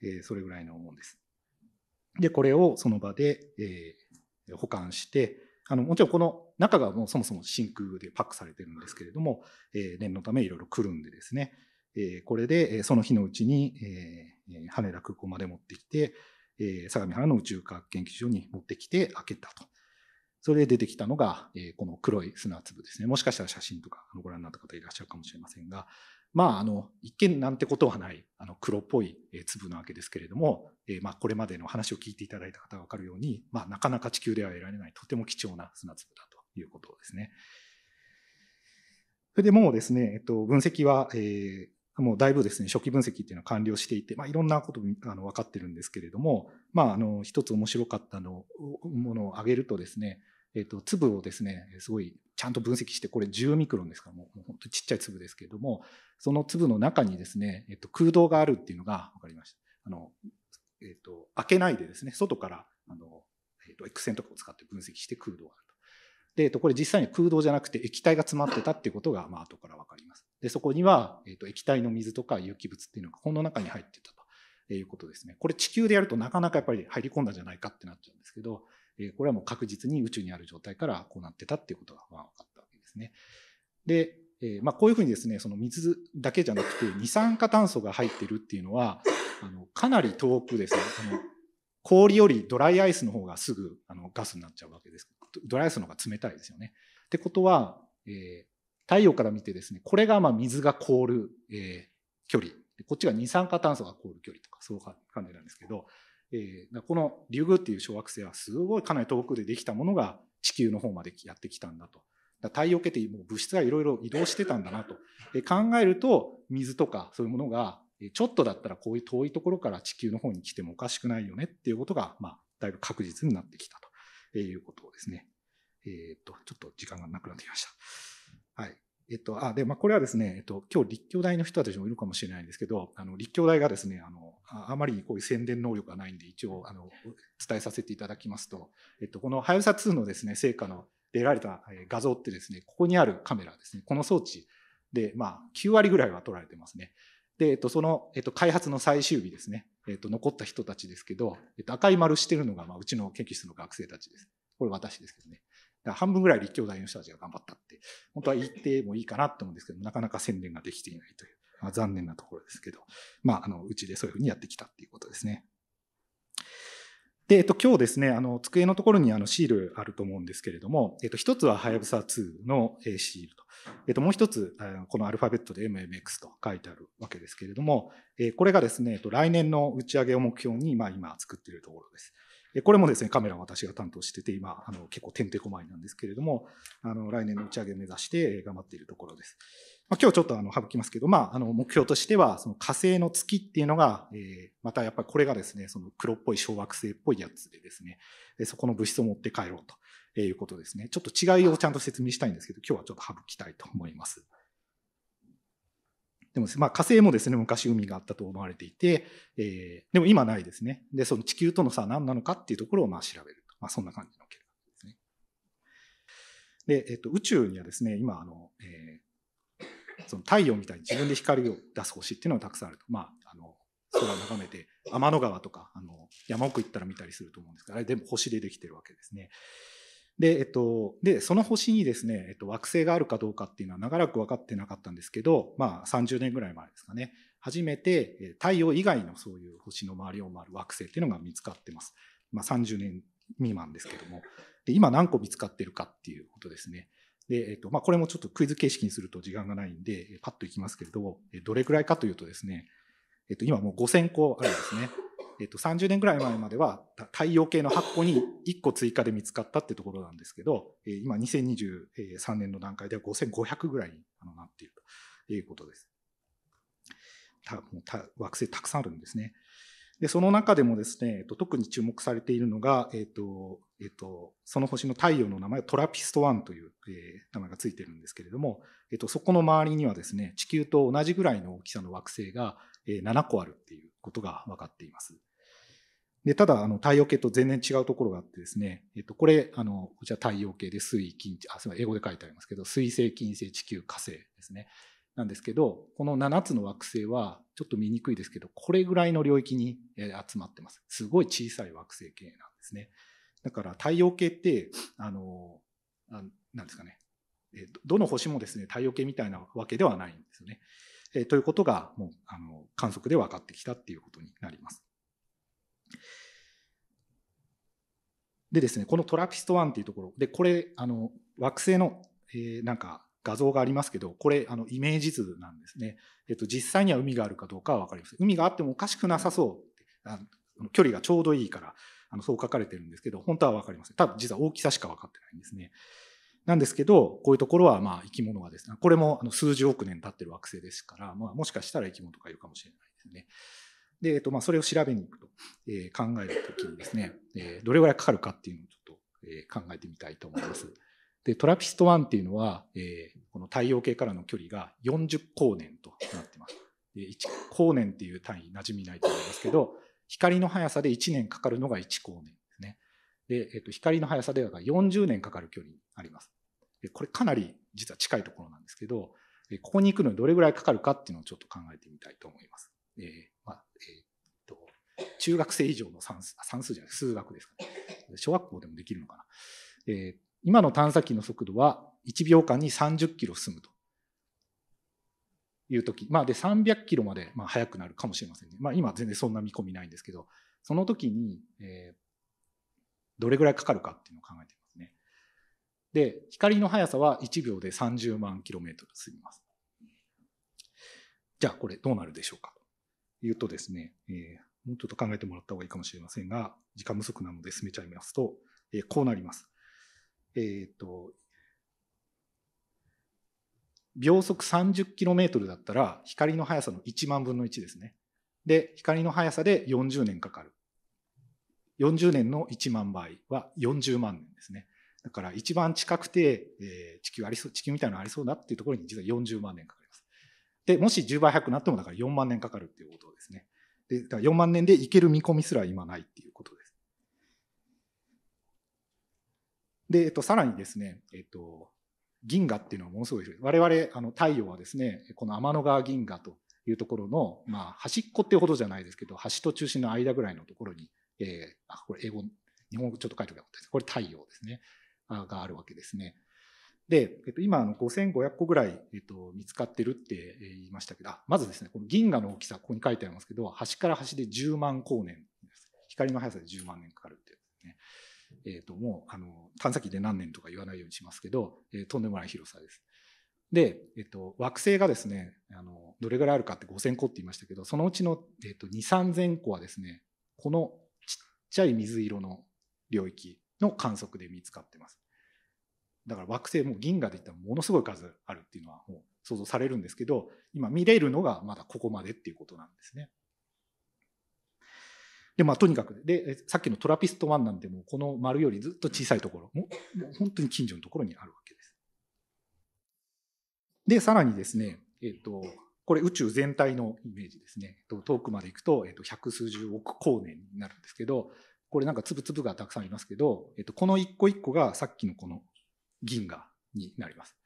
えー、それぐらいのもんです。で、これをその場で、えー、保管して、あのもちろんこの中がもうそもそも真空でパックされてるんですけれども、えー、念のためいろいろくるんでですね、えー、これで、えその日のうちに、えー、羽田空港まで持ってきて、えー、相模原の宇宙科学研究所に持ってきて開けたと。それで出てきたのが、えー、この黒い砂粒ですね。もしかしたら写真とかご覧になった方いらっしゃるかもしれませんが、まあ、あの、一見なんてことはない、あの、黒っぽい粒なわけですけれども、えー、まあ、これまでの話を聞いていただいた方がわかるように、まあ、なかなか地球では得られない、とても貴重な砂粒だということですね。それでもうですね、えっと、分析は、えー、もうだいぶですね、初期分析っていうのは完了していて、まあ、いろんなことあの分かってるんですけれども、まあ、あの、一つ面白かったのものを挙げるとですね、えっ、ー、と、粒をですね、すごいちゃんと分析して、これ10ミクロンですから、もうもう本当ちっちゃい粒ですけれども、その粒の中にですね、えっ、ー、と、空洞があるっていうのが分かりました。あの、えっ、ー、と、開けないでですね、外から、あの、えっと、X 線とかを使って分析して空洞があると。で、えっと、これ実際に空洞じゃなくて液体が詰まってたっていうことが、まあ、後から分かります。で、そこには、えっ、と、液体の水とか有機物っていうのがこの中に入ってたということですね。これ地球でやるとなかなかやっぱり入り込んだんじゃないかってなっちゃうんですけど、えこれはもう確実に宇宙にある状態からこうなってたっていうことがまあ分かったわけですね。で、えまあ、こういうふうにですね、その水だけじゃなくて二酸化炭素が入ってるっていうのは、あのかなり遠くですね、あの氷よりドライアイスの方がすぐあのガスになっちゃうわけです。ドライアイスの方が冷たいですよね。ってことは、えー、太陽から見てですね、これがま水が凍る、えー、距離。こっちが二酸化炭素が凍る距離とか、そういう感じなんですけど、えー、このリュグっていう小惑星はすごいかなり遠くでできたものが地球の方までやってきたんだと。だ太陽系ってもう物質がいろいろ移動してたんだなと。え考えると水とかそういうものがちょっとだったらこういう遠いところから地球の方に来てもおかしくないよねっていうことが、まあ、だいぶ確実になってきたということですね。えー、っと、ちょっと時間がなくなってきました。はい。えっと、あ、で、まあ、これはですね、えっと、今日立教大の人たちもいるかもしれないんですけど、あの、立教大がですね、あの、あまりにこういう宣伝能力がないんで、一応、あの、伝えさせていただきますと、えっと、このはやさ2のですね、成果の出られた画像ってですね、ここにあるカメラですね、この装置で、まあ、9割ぐらいは撮られてますね。で、えっと、その、えっと、開発の最終日ですね、えっと、残った人たちですけど、えっと、赤い丸してるのが、まあ、うちの研究室の学生たちです。これ私ですけどね。だ半分ぐらい立教大の人たちが頑張ったって、本当は言ってもいいかなって思うんですけど、なかなか宣伝ができていないという、まあ、残念なところですけど、まあ、あの、うちでそういうふうにやってきたっていうことですね。で、えっと、今日ですね、あの、机のところにあのシールあると思うんですけれども、えっと、一つははやぶさ2のシールと、えっと、もう一つ、このアルファベットで MMX と書いてあるわけですけれども、これがですね、来年の打ち上げを目標に、まあ、今作っているところです。で、これもですね、カメラ私が担当してて、今、あの、結構てんてこまいなんですけれども、あの、来年の打ち上げ目指して頑張っているところです。まあ、今日ちょっとあの、省きますけど、まあ、あの、目標としては、その火星の月っていうのが、えー、またやっぱりこれがですね、その黒っぽい小惑星っぽいやつでですね、そこの物質を持って帰ろうということですね。ちょっと違いをちゃんと説明したいんですけど、今日はちょっと省きたいと思います。でも、まあ、火星もですね、昔海があったと思われていて、えー、でも今ないですね。で、その地球との差は何なのかっていうところをまあ調べる。まあ、そんな感じの計画ですね。で、えっと、宇宙にはですね、今、あの、えー、その太陽みたいに自分で光を出す星っていうのがたくさんあると。まあ、あの、空を眺めて、天の川とか、あの、山奥行ったら見たりすると思うんですけど、あれでも星でできてるわけですね。で、えっと、で、その星にですね、えっと、惑星があるかどうかっていうのは長らく分かってなかったんですけど、まあ30年ぐらい前ですかね、初めて太陽以外のそういう星の周りを回る惑星っていうのが見つかってます。まあ30年未満ですけども。で、今何個見つかってるかっていうことですね。で、えっと、まあこれもちょっとクイズ形式にすると時間がないんで、パッといきますけれど、どれくらいかというとですね、えっと、今もう5000個あるんですね。えっと、30年ぐらい前までは太陽系の個に1個追加で見つかったってところなんですけど、え今2023年の段階では5500ぐらいになっているということです。たもうた惑星たくさんあるんですね。でその中でもですね、えっと、特に注目されているのが、えっとえっと、その星の太陽の名前はトラピスト1という、えー、名前がついてるんですけれども、えっと、そこの周りにはですね地球と同じぐらいの大きさの惑星が7個あるっていうことが分かっています。で、ただ、あの、太陽系と全然違うところがあってですね、えっと、これ、あの、こちら太陽系で水、金、あ、すみません、英語で書いてありますけど、水星、金星、地球、火星ですね。なんですけど、この7つの惑星は、ちょっと見にくいですけど、これぐらいの領域に集まってます。すごい小さい惑星系なんですね。だから太陽系って、あの、なんですかね、どの星もですね、太陽系みたいなわけではないんですよね。えということが、もう、あの、観測で分かってきたっていうことになります。でですね、このトラピスト1っていうところ、で、これ、あの、惑星の、えー、なんか画像がありますけど、これ、あの、イメージ図なんですね。えっと、実際には海があるかどうかはわかりません。海があってもおかしくなさそうあの。距離がちょうどいいから、あの、そう書かれてるんですけど、本当はわかりません。多分実は大きさしか分かってないんですね。なんですけど、こういうところは、まあ、生き物がですね、これも、あの、数十億年経ってる惑星ですから、まあ、もしかしたら生き物とかいるかもしれないですね。で、えっと、まあ、それを調べに行くと、えー、考えるときにですね、えー、どれぐらいかかるかっていうのをちょっと、えー、考えてみたいと思います。で、トラピスト1っていうのは、えー、この太陽系からの距離が40光年となってます。で1光年っていう単位馴染みないと思いますけど、光の速さで1年かかるのが1光年ですね。で、えっと、光の速さでは40年かかる距離にあります。で、これかなり実は近いところなんですけど、ここに行くのにどれぐらいかかるかっていうのをちょっと考えてみたいと思います。えー中学生以上の算数、算数じゃない、数学ですかね。小学校でもできるのかな。えー、今の探査機の速度は1秒間に30キロ進むという時、まあで300キロまでまあ速くなるかもしれませんね。まあ今全然そんな見込みないんですけど、その時に、えー、どれぐらいかかるかっていうのを考えてますね。で、光の速さは1秒で30万キロメートル進みます。じゃあこれどうなるでしょうか。いうとですね、えー、もうちょっと考えてもらった方がいいかもしれませんが、時間不足なので進めちゃいますと、えー、こうなります。えっ、と、秒速 30km だったら、光の速さの1万分の1ですね。で、光の速さで40年かかる。40年の1万倍は40万年ですね。だから一番近くて、えー、地球ありそう、地球みたいなのありそうだっていうところに実は40万年かかります。で、もし10倍速くなってもだから4万年かかるっていうことですね。で、だ4万年でいける見込みすら今ないっていうことです。で、えっと、さらにですね、えっと、銀河っていうのはものすごい我々、あの、太陽はですね、この天の川銀河というところの、まあ、端っこっていうほどじゃないですけど、端と中心の間ぐらいのところに、えー、あ、これ英語、日本語ちょっと書いておけばよかったです。これ太陽ですね。があるわけですね。で、えっと、今、5500個ぐらい、えっと、見つかってるって言いましたけど、まずですね、この銀河の大きさ、ここに書いてありますけど、端から端で10万光年です。光の速さで10万年かかるってね。えっ、と、もう、あの、探査機で何年とか言わないようにしますけど、えー、とんでもない広さです。で、えっ、と、惑星がですね、あの、どれぐらいあるかって5000個って言いましたけど、そのうちの、えっ、と、2、3000個はですね、このちっちゃい水色の領域の観測で見つかってます。だから惑星も銀河でいったらものすごい数あるっていうのはもう想像されるんですけど今見れるのがまだここまでっていうことなんですね。でまあとにかくでさっきのトラピスト1なんてもうこの丸よりずっと小さいところももう本当に近所のところにあるわけです。でさらにですねえっ、ー、とこれ宇宙全体のイメージですね。遠くまで行くと、えっと、百数十億光年になるんですけど、これなんか粒々がたくさんありますけど、えっと、この一個一個がさっきのこの銀河になります。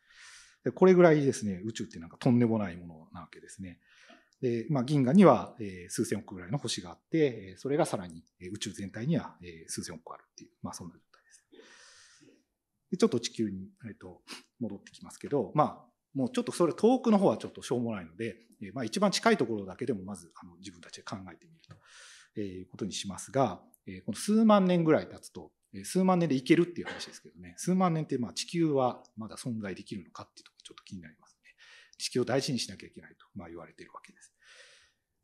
でこれぐらいですね、宇宙ってなんかとんでもないものなわけですね。でまあ、銀河には、え数千億ぐらいの星があって、それがさらに宇宙全体には、え数千億あるっていう、まあ、そんな状態です。でちょっと地球に、えっと戻ってきますけど、まあ、もうちょっとそれ遠くの方はちょっとしょうもないので、えまあ、一番近いところだけでもまずあの自分たちで考えてみると、えいうことにしますが、えこの数万年ぐらい経つと数万年でいけるっていう話ですけどね、数万年ってまあ地球はまだ存在できるのかっていうとこちょっと気になりますね。地球を大事にしなきゃいけないとまあ言われているわけです。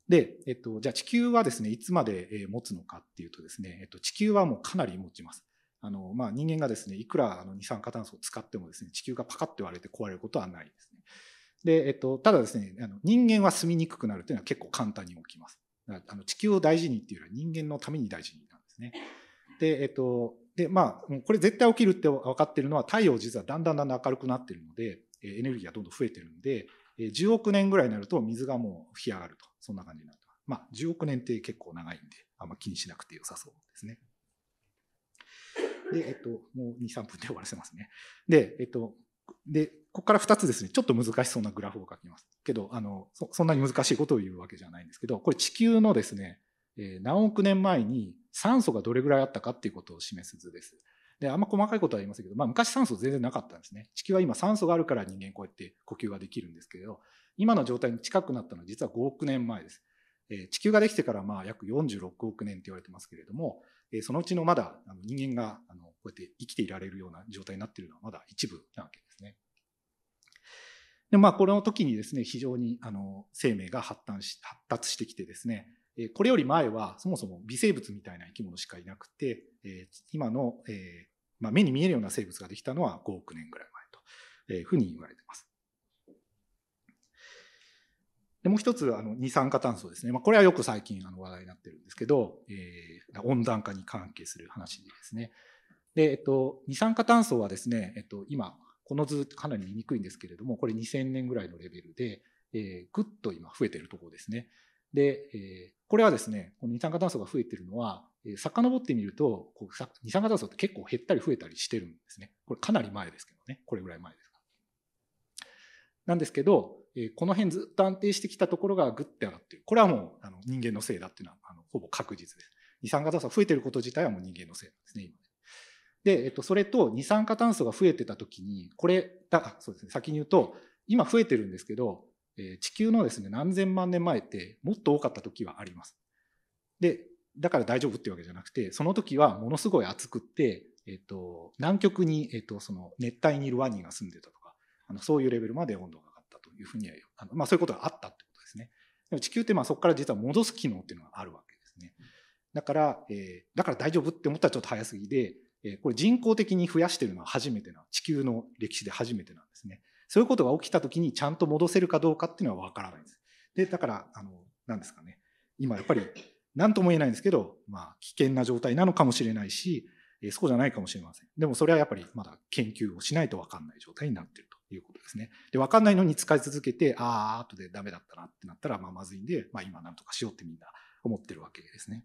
で、えっと、じゃあ地球はですね、いつまで持つのかっていうとですね、えっと、地球はもうかなり持ちます。あのまあ、人間がですね、いくらあの二酸化炭素を使ってもですね、地球がパカッて割れて壊れることはないですね。で、えっと、ただですね、あの人間は住みにくくなるというのは結構簡単に起きます。あの地球を大事にっていうよりは人間のために大事になんですね。で、えっと、で、まあ、これ絶対起きるって分かってるのは、太陽実はだんだんだんだん明るくなってるので、エネルギーがどんどん増えてるんで、10億年ぐらいになると水がもう干上がると。そんな感じになると。まあ、10億年って結構長いんで、あんま気にしなくて良さそうですね。で、えっと、もう2、3分で終わらせますね。で、えっと、で、ここから2つですね、ちょっと難しそうなグラフを書きます。けど、あの、そんなに難しいことを言うわけじゃないんですけど、これ地球のですね、何億年前に酸素がどれぐらいあったかっていうことを示す図です。で、あんま細かいことは言いませんけど、まあ、昔酸素全然なかったんですね。地球は今酸素があるから人間こうやって呼吸ができるんですけれど、今の状態に近くなったのは実は5億年前です。え地球ができてからまあ約46億年って言われてますけれども、えそのうちのまだ人間があのこうやって生きていられるような状態になっているのはまだ一部なわけですね。でまあ、この時にですね非常にあの生命が発達し発達してきてですねこれより前はそもそも微生物みたいな生き物しかいなくて、え今の、えまあ、目に見えるような生物ができたのは5億年ぐらい前というふうに言われてます。でもう一つあの二酸化炭素ですね、まあ、これはよく最近あの話題になってるんですけど、えー、温暖化に関係する話ですね。でえっと、二酸化炭素はですね、えっと、今この図かなり見にくいんですけれどもこれ2000年ぐらいのレベルで、えー、ぐっと今増えてるところですね。で、えこれはですね、この二酸化炭素が増えてるのは、遡ってみると、こう二酸化炭素って結構減ったり増えたりしてるんですね。これかなり前ですけどね。これぐらい前ですかなんですけど、この辺ずっと安定してきたところがぐって上がってる。これはもうあの人間のせいだっていうのはあのほぼ確実です。二酸化炭素が増えてること自体はもう人間のせいなんですね、今で、えっと、それと二酸化炭素が増えてたときに、これだ、そうですね、先に言うと、今増えてるんですけど、地球のですね何千万年前ってもっと多かった時はあります。でだから大丈夫っていうわけじゃなくてその時はものすごい暑くって、えっと南極に、えっとその熱帯にいるワニが住んでたとかあのそういうレベルまで温度が上がったというふうにあの、まあ、そういうことがあったってことですね。でも地球ってまあそこから実は戻す機能っていうのがあるわけですね。だから、えー、だから大丈夫って思ったらちょっと早すぎで、えー、これ人工的に増やしてるのは初めてな地球の歴史で初めてなんですね。そういうことが起きたときにちゃんと戻せるかどうかっていうのは分からないです。で、だから、あの、なんですかね。今やっぱり何とも言えないんですけど、まあ、危険な状態なのかもしれないし、えそうじゃないかもしれません。でもそれはやっぱりまだ研究をしないと分かんない状態になってるということですね。で、分かんないのに使い続けて、ああ、後でダメだったなってなったら、まあ、まずいんで、まあ、今なんとかしようってみんな思ってるわけですね。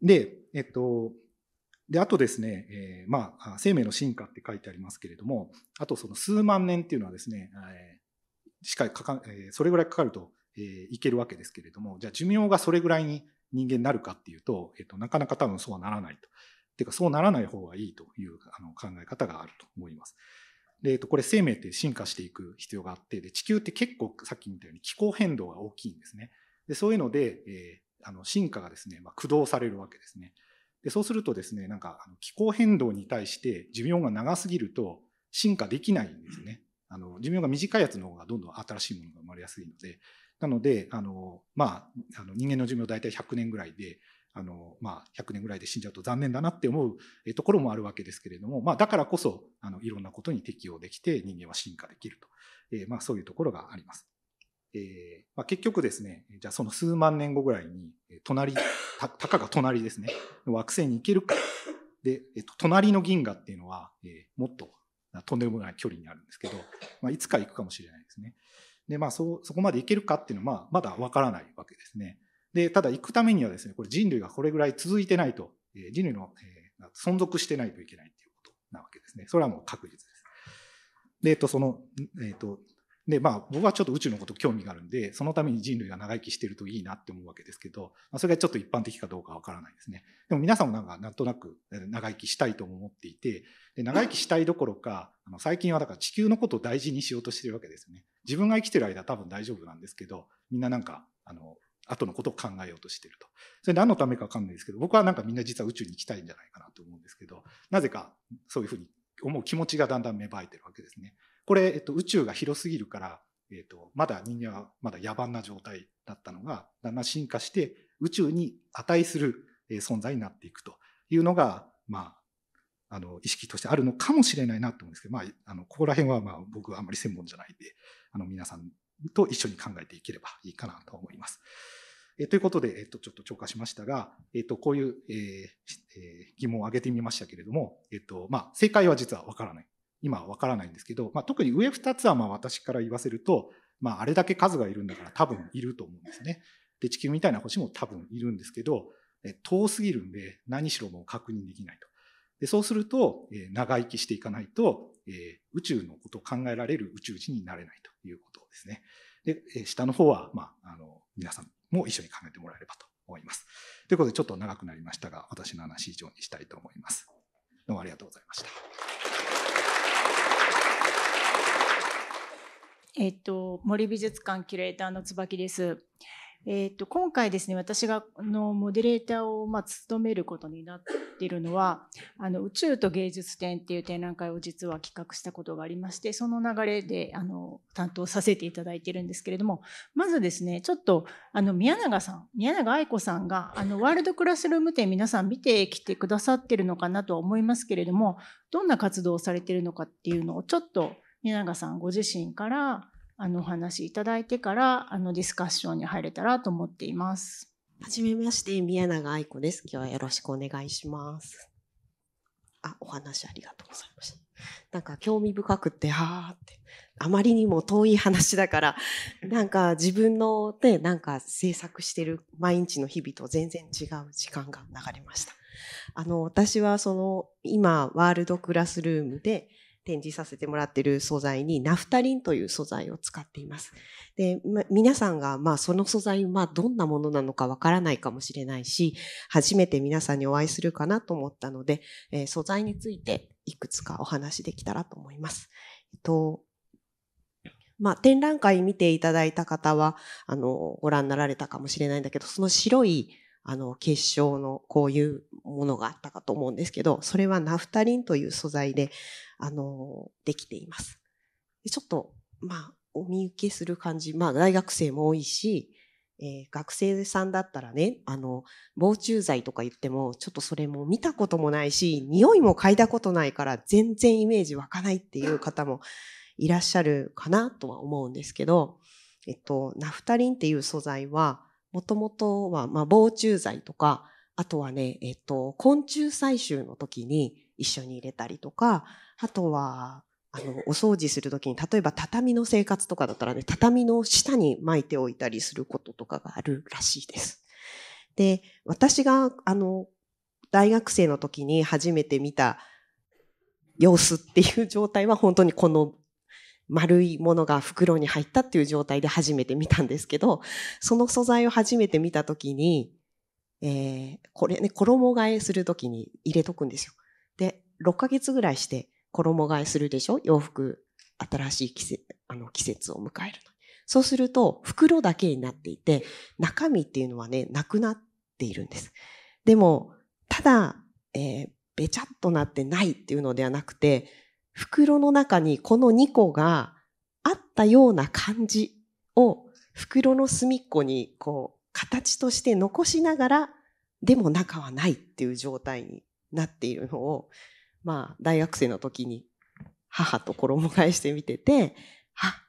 で、えっと、で、あとですね、えー、まあ、生命の進化って書いてありますけれども、あとその数万年っていうのはですね、えー、しかかか、えー、それぐらいかかると、えー、いけるわけですけれども、じゃあ寿命がそれぐらいに人間になるかっていうと、えっ、ー、と、なかなか多分そうはならないと。っていうか、そうならない方がいいというあの考え方があると思います。で、えっと、これ生命って進化していく必要があって、で、地球って結構さっき見たように気候変動が大きいんですね。で、そういうので、えー、あの進化がですね、まあ、駆動されるわけですね。でそうするとですねなんか気候変動に対して寿命が長すぎると進化できないんですねあの寿命が短いやつの方がどんどん新しいものが生まれやすいのでなのであの、まあ、あの人間の寿命大体100年ぐらいであの、まあ、100年ぐらいで死んじゃうと残念だなって思うところもあるわけですけれども、まあ、だからこそあのいろんなことに適応できて人間は進化できると、えー、まあ、そういうところがあります。えーまあ、結局ですね、じゃあその数万年後ぐらいに、隣、たたかが隣ですね、惑星に行けるか。で、えっと、隣の銀河っていうのは、えー、もっととんでもない距離にあるんですけど、まあ、いつか行くかもしれないですね。で、まあそ、そこまで行けるかっていうのは、まあ、まだわからないわけですね。で、ただ行くためにはですね、これ人類がこれぐらい続いてないと、えー、人類の、えー、存続してないといけないっていうことなわけですね。それはもう確実です。で、えっと、その、えっと、で、まあ、僕はちょっと宇宙のこと興味があるんで、そのために人類が長生きしてるといいなって思うわけですけど、まあ、それがちょっと一般的かどうかわからないですね。でも皆さんもなんか、なんとなく長生きしたいと思っていて、で、長生きしたいどころか、あの最近はだから地球のことを大事にしようとしてるわけですよね。自分が生きてる間多分大丈夫なんですけど、みんななんか、あの、後のことを考えようとしてると。それ何のためかわかんないですけど、僕はなんかみんな実は宇宙に行きたいんじゃないかなと思うんですけど、なぜかそういうふうに思う気持ちがだんだん芽生えてるわけですね。これ、えっと、宇宙が広すぎるから、えっと、まだ人間はまだ野蛮な状態だったのが、だんだん進化して、宇宙に値する存在になっていくというのが、まあ、あの、意識としてあるのかもしれないなと思うんですけど、まあ、あの、ここら辺は、まあ、僕はあんまり専門じゃないんで、あの、皆さんと一緒に考えていければいいかなと思います。えということで、えっと、ちょっと超過しましたが、えっと、こういう、えー、疑問を挙げてみましたけれども、えっと、まあ、正解は実はわからない今は分からないんですけど、まあ、特に上2つはまあ私から言わせると、まあ、あれだけ数がいるんだから多分いると思うんですね。で地球みたいな星も多分いるんですけど遠すぎるんで何しろもう確認できないと。でそうすると、え長生きしていかないと、え宇宙のことを考えられる宇宙人になれないということですね。で、え下の方は、まあ、あの皆さんも一緒に考えてもらえればと思います。ということでちょっと長くなりましたが私の話以上にしたいと思います。どうもありがとうございました。えっと、森美術館キュレーターの椿です。えっと、今回ですね、私がのモデレーターを、まあ、務めることになっているのは、あの、宇宙と芸術展っていう展覧会を実は企画したことがありまして、その流れで、あの、担当させていただいているんですけれども、まずですね、ちょっと、あの、宮永さん、宮永愛子さんが、あの、ワールドクラスルーム展皆さん見てきてくださってるのかなとは思いますけれども、どんな活動をされてるのかっていうのをちょっと、永さんご自身からあのお話いただいてからあのディスカッションに入れたらと思っています。はじめまして、宮永愛子です。今日はよろしくお願いします。あ、お話ありがとうございました。なんか興味深くて、はあって。あまりにも遠い話だから、なんか自分のね、なんか制作してる毎日の日々と全然違う時間が流れました。あの、私はその、今、ワールドクラスルームで、展示させてもらってる素材にナフタリンという素材を使っています。で、ま、皆さんがまあその素材まあどんなものなのかわからないかもしれないし、初めて皆さんにお会いするかなと思ったので、えー、素材についていくつかお話できたらと思います。えっと、まあ、展覧会見ていただいた方は、あの、ご覧になられたかもしれないんだけど、その白い、あの、結晶のこういうものがあったかと思うんですけど、それはナフタリンという素材で、あの、できています。ちょっと、まあ、お見受けする感じ、まあ、大学生も多いし、えー、学生さんだったらね、あの、防虫剤とか言っても、ちょっとそれも見たこともないし、匂いも嗅いだことないから、全然イメージ湧かないっていう方もいらっしゃるかなとは思うんですけど、えっと、ナフタリンっていう素材は、もともとは、まあ、防虫剤とか、あとはね、えっと、昆虫採集の時に一緒に入れたりとか、あとは、あの、お掃除するときに、例えば畳の生活とかだったらね、畳の下に巻いておいたりすることとかがあるらしいです。で、私が、あの、大学生の時に初めて見た様子っていう状態は本当にこの丸いものが袋に入ったっていう状態で初めて見たんですけど、その素材を初めて見たときに、えー、これね、衣替えするときに入れとくんですよ。で、6ヶ月ぐらいして、衣替えするでしょ洋服、新しい季節あの季節を迎えるのそうすると、袋だけになっていて、中身っていうのはね、なくなっているんです。でも、ただ、えー、べちゃっとなってないっていうのではなくて、袋の中にこの2個があったような感じを袋の隅っこにこう形として残しながら、でも中はないっていう状態になっているのをまあ、大学生の時に母と衣替えしてみてて、あ、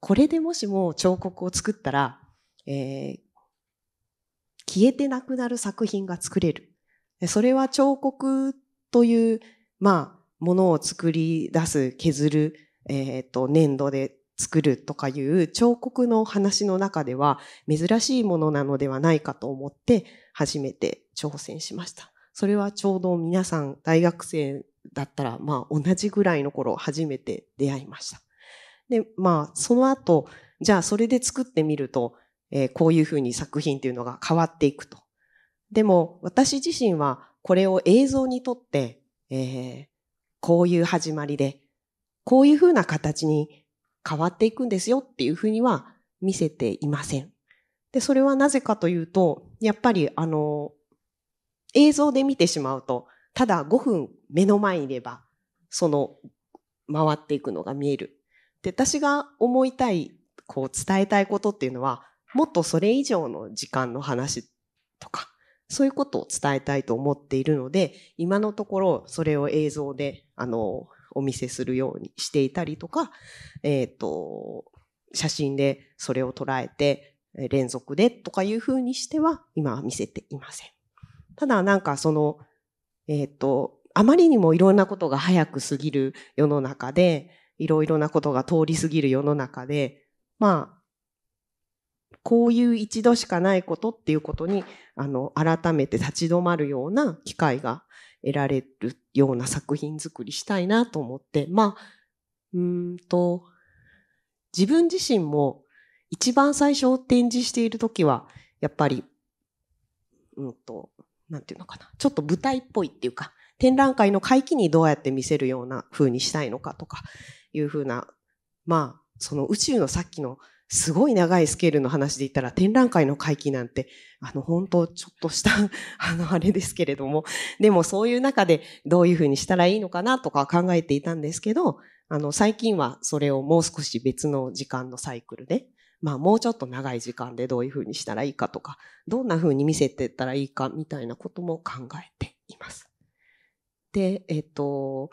これでもしも彫刻を作ったら、えー、消えてなくなる作品が作れる。それは彫刻という、まあ、ものを作り出す、削る、えっ、ー、と、粘土で作るとかいう彫刻の話の中では珍しいものなのではないかと思って初めて挑戦しました。それはちょうど皆さん大学生だったら、まあ同じぐらいの頃初めて出会いました。で、まあその後、じゃあそれで作ってみると、えー、こういうふうに作品というのが変わっていくと。でも私自身はこれを映像にとって、えー、こういう始まりで、こういうふうな形に変わっていくんですよっていうふうには見せていません。で、それはなぜかというと、やっぱりあの、映像で見てしまうと、ただ5分目の前にいれば、その回っていくのが見える。で、私が思いたい、こう伝えたいことっていうのは、もっとそれ以上の時間の話とか、そういうことを伝えたいと思っているので、今のところそれを映像で、あの、お見せするようにしていたりとか、えっ、ー、と、写真でそれを捉えて、連続でとかいうふうにしては今は見せていません。ただなんかその、えっ、ー、と、あまりにもいろんなことが早く過ぎる世の中で、いろいろなことが通り過ぎる世の中で、まあ、こういう一度しかないことっていうことに、あの、改めて立ち止まるような機会が得られるような作品作りしたいなと思って、まあ、うんと、自分自身も一番最初展示している時は、やっぱり、うんと、なんていうのかな、ちょっと舞台っぽいっていうか、展覧会の回帰にどうやって見せるような風にしたいのかとかいう風な、まあ、その宇宙のさっきのすごい長いスケールの話で言ったら展覧会の会期なんて、あの本当ちょっとした あのあれですけれども、でもそういう中でどういうふうにしたらいいのかなとか考えていたんですけど、あの最近はそれをもう少し別の時間のサイクルでまあ、もうちょっと長い時間でどういうふうにしたらいいかとか、どんなふうに見せていったらいいかみたいなことも考えています。で、えっ、と、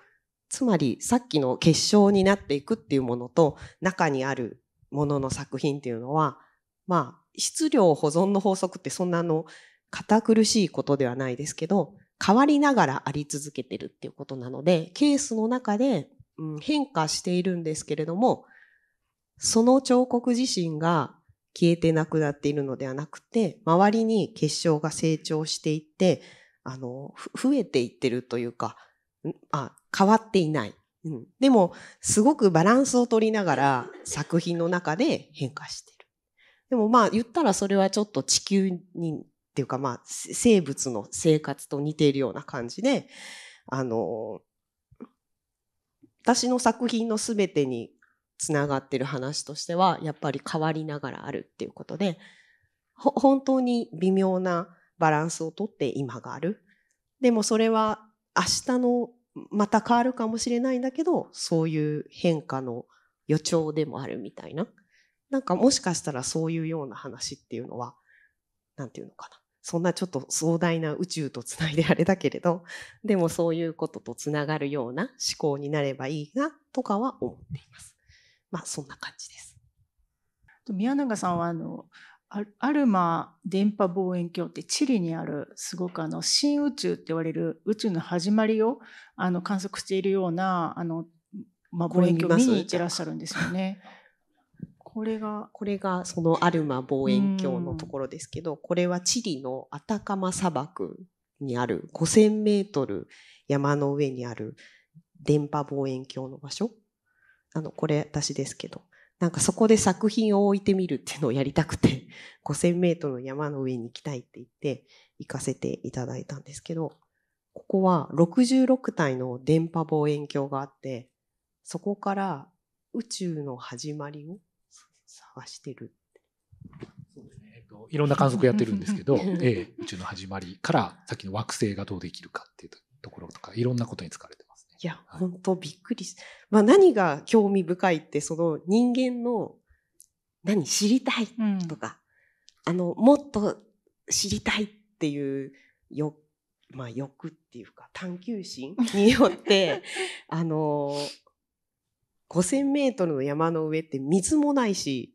つまりさっきの結晶になっていくっていうものと中にあるものの作品っていうのは、まあ、質量保存の法則ってそんなの堅苦しいことではないですけど、変わりながらあり続けてるっていうことなので、ケースの中で、うん、変化しているんですけれども、その彫刻自身が消えてなくなっているのではなくて、周りに結晶が成長していって、あの、増えていってるというか、あ、変わっていない。うん、でも、すごくバランスを取りながら作品の中で変化してる。でもまあ言ったらそれはちょっと地球にっていうかまあ生物の生活と似ているような感じで、あの、私の作品の全てにつながってる話としてはやっぱり変わりながらあるっていうことで本当に微妙なバランスをとって今があるでもそれは明日のまた変わるかもしれないんだけどそういう変化の予兆でもあるみたいななんかもしかしたらそういうような話っていうのは何て言うのかなそんなちょっと壮大な宇宙とつないであれだけれどでもそういうこととつながるような思考になればいいなとかは思っています。まあ、そんな感じです。宮永さんはあのアルマ電波望遠鏡ってチリにあるすごくあの新宇宙って言われる宇宙の始まりをあの観測しているようなあの、まあ、望遠鏡を見に行ってらっしゃるんですよね。これがこれがそのアルマ望遠鏡のところですけど、これはチリのアタカマ砂漠にある5000メートル山の上にある電波望遠鏡の場所あの、これ私ですけど、なんかそこで作品を置いてみるっていうのをやりたくて、5000 メートルの山の上に行きたいって言って、行かせていただいたんですけど、ここは66体の電波望遠鏡があって、そこから宇宙の始まりを探してるそうですね、えっと、いろんな観測やってるんですけど、ええ、宇宙の始まりからさっきの惑星がどうできるかっていうところとかいろんなことに使われていや、本当びっくりす。まあ何が興味深いって、その人間の何知りたいとか、うん、あの、もっと知りたいっていう欲、まあ欲っていうか探求心によって、あの、5000メートルの山の上って水もないし、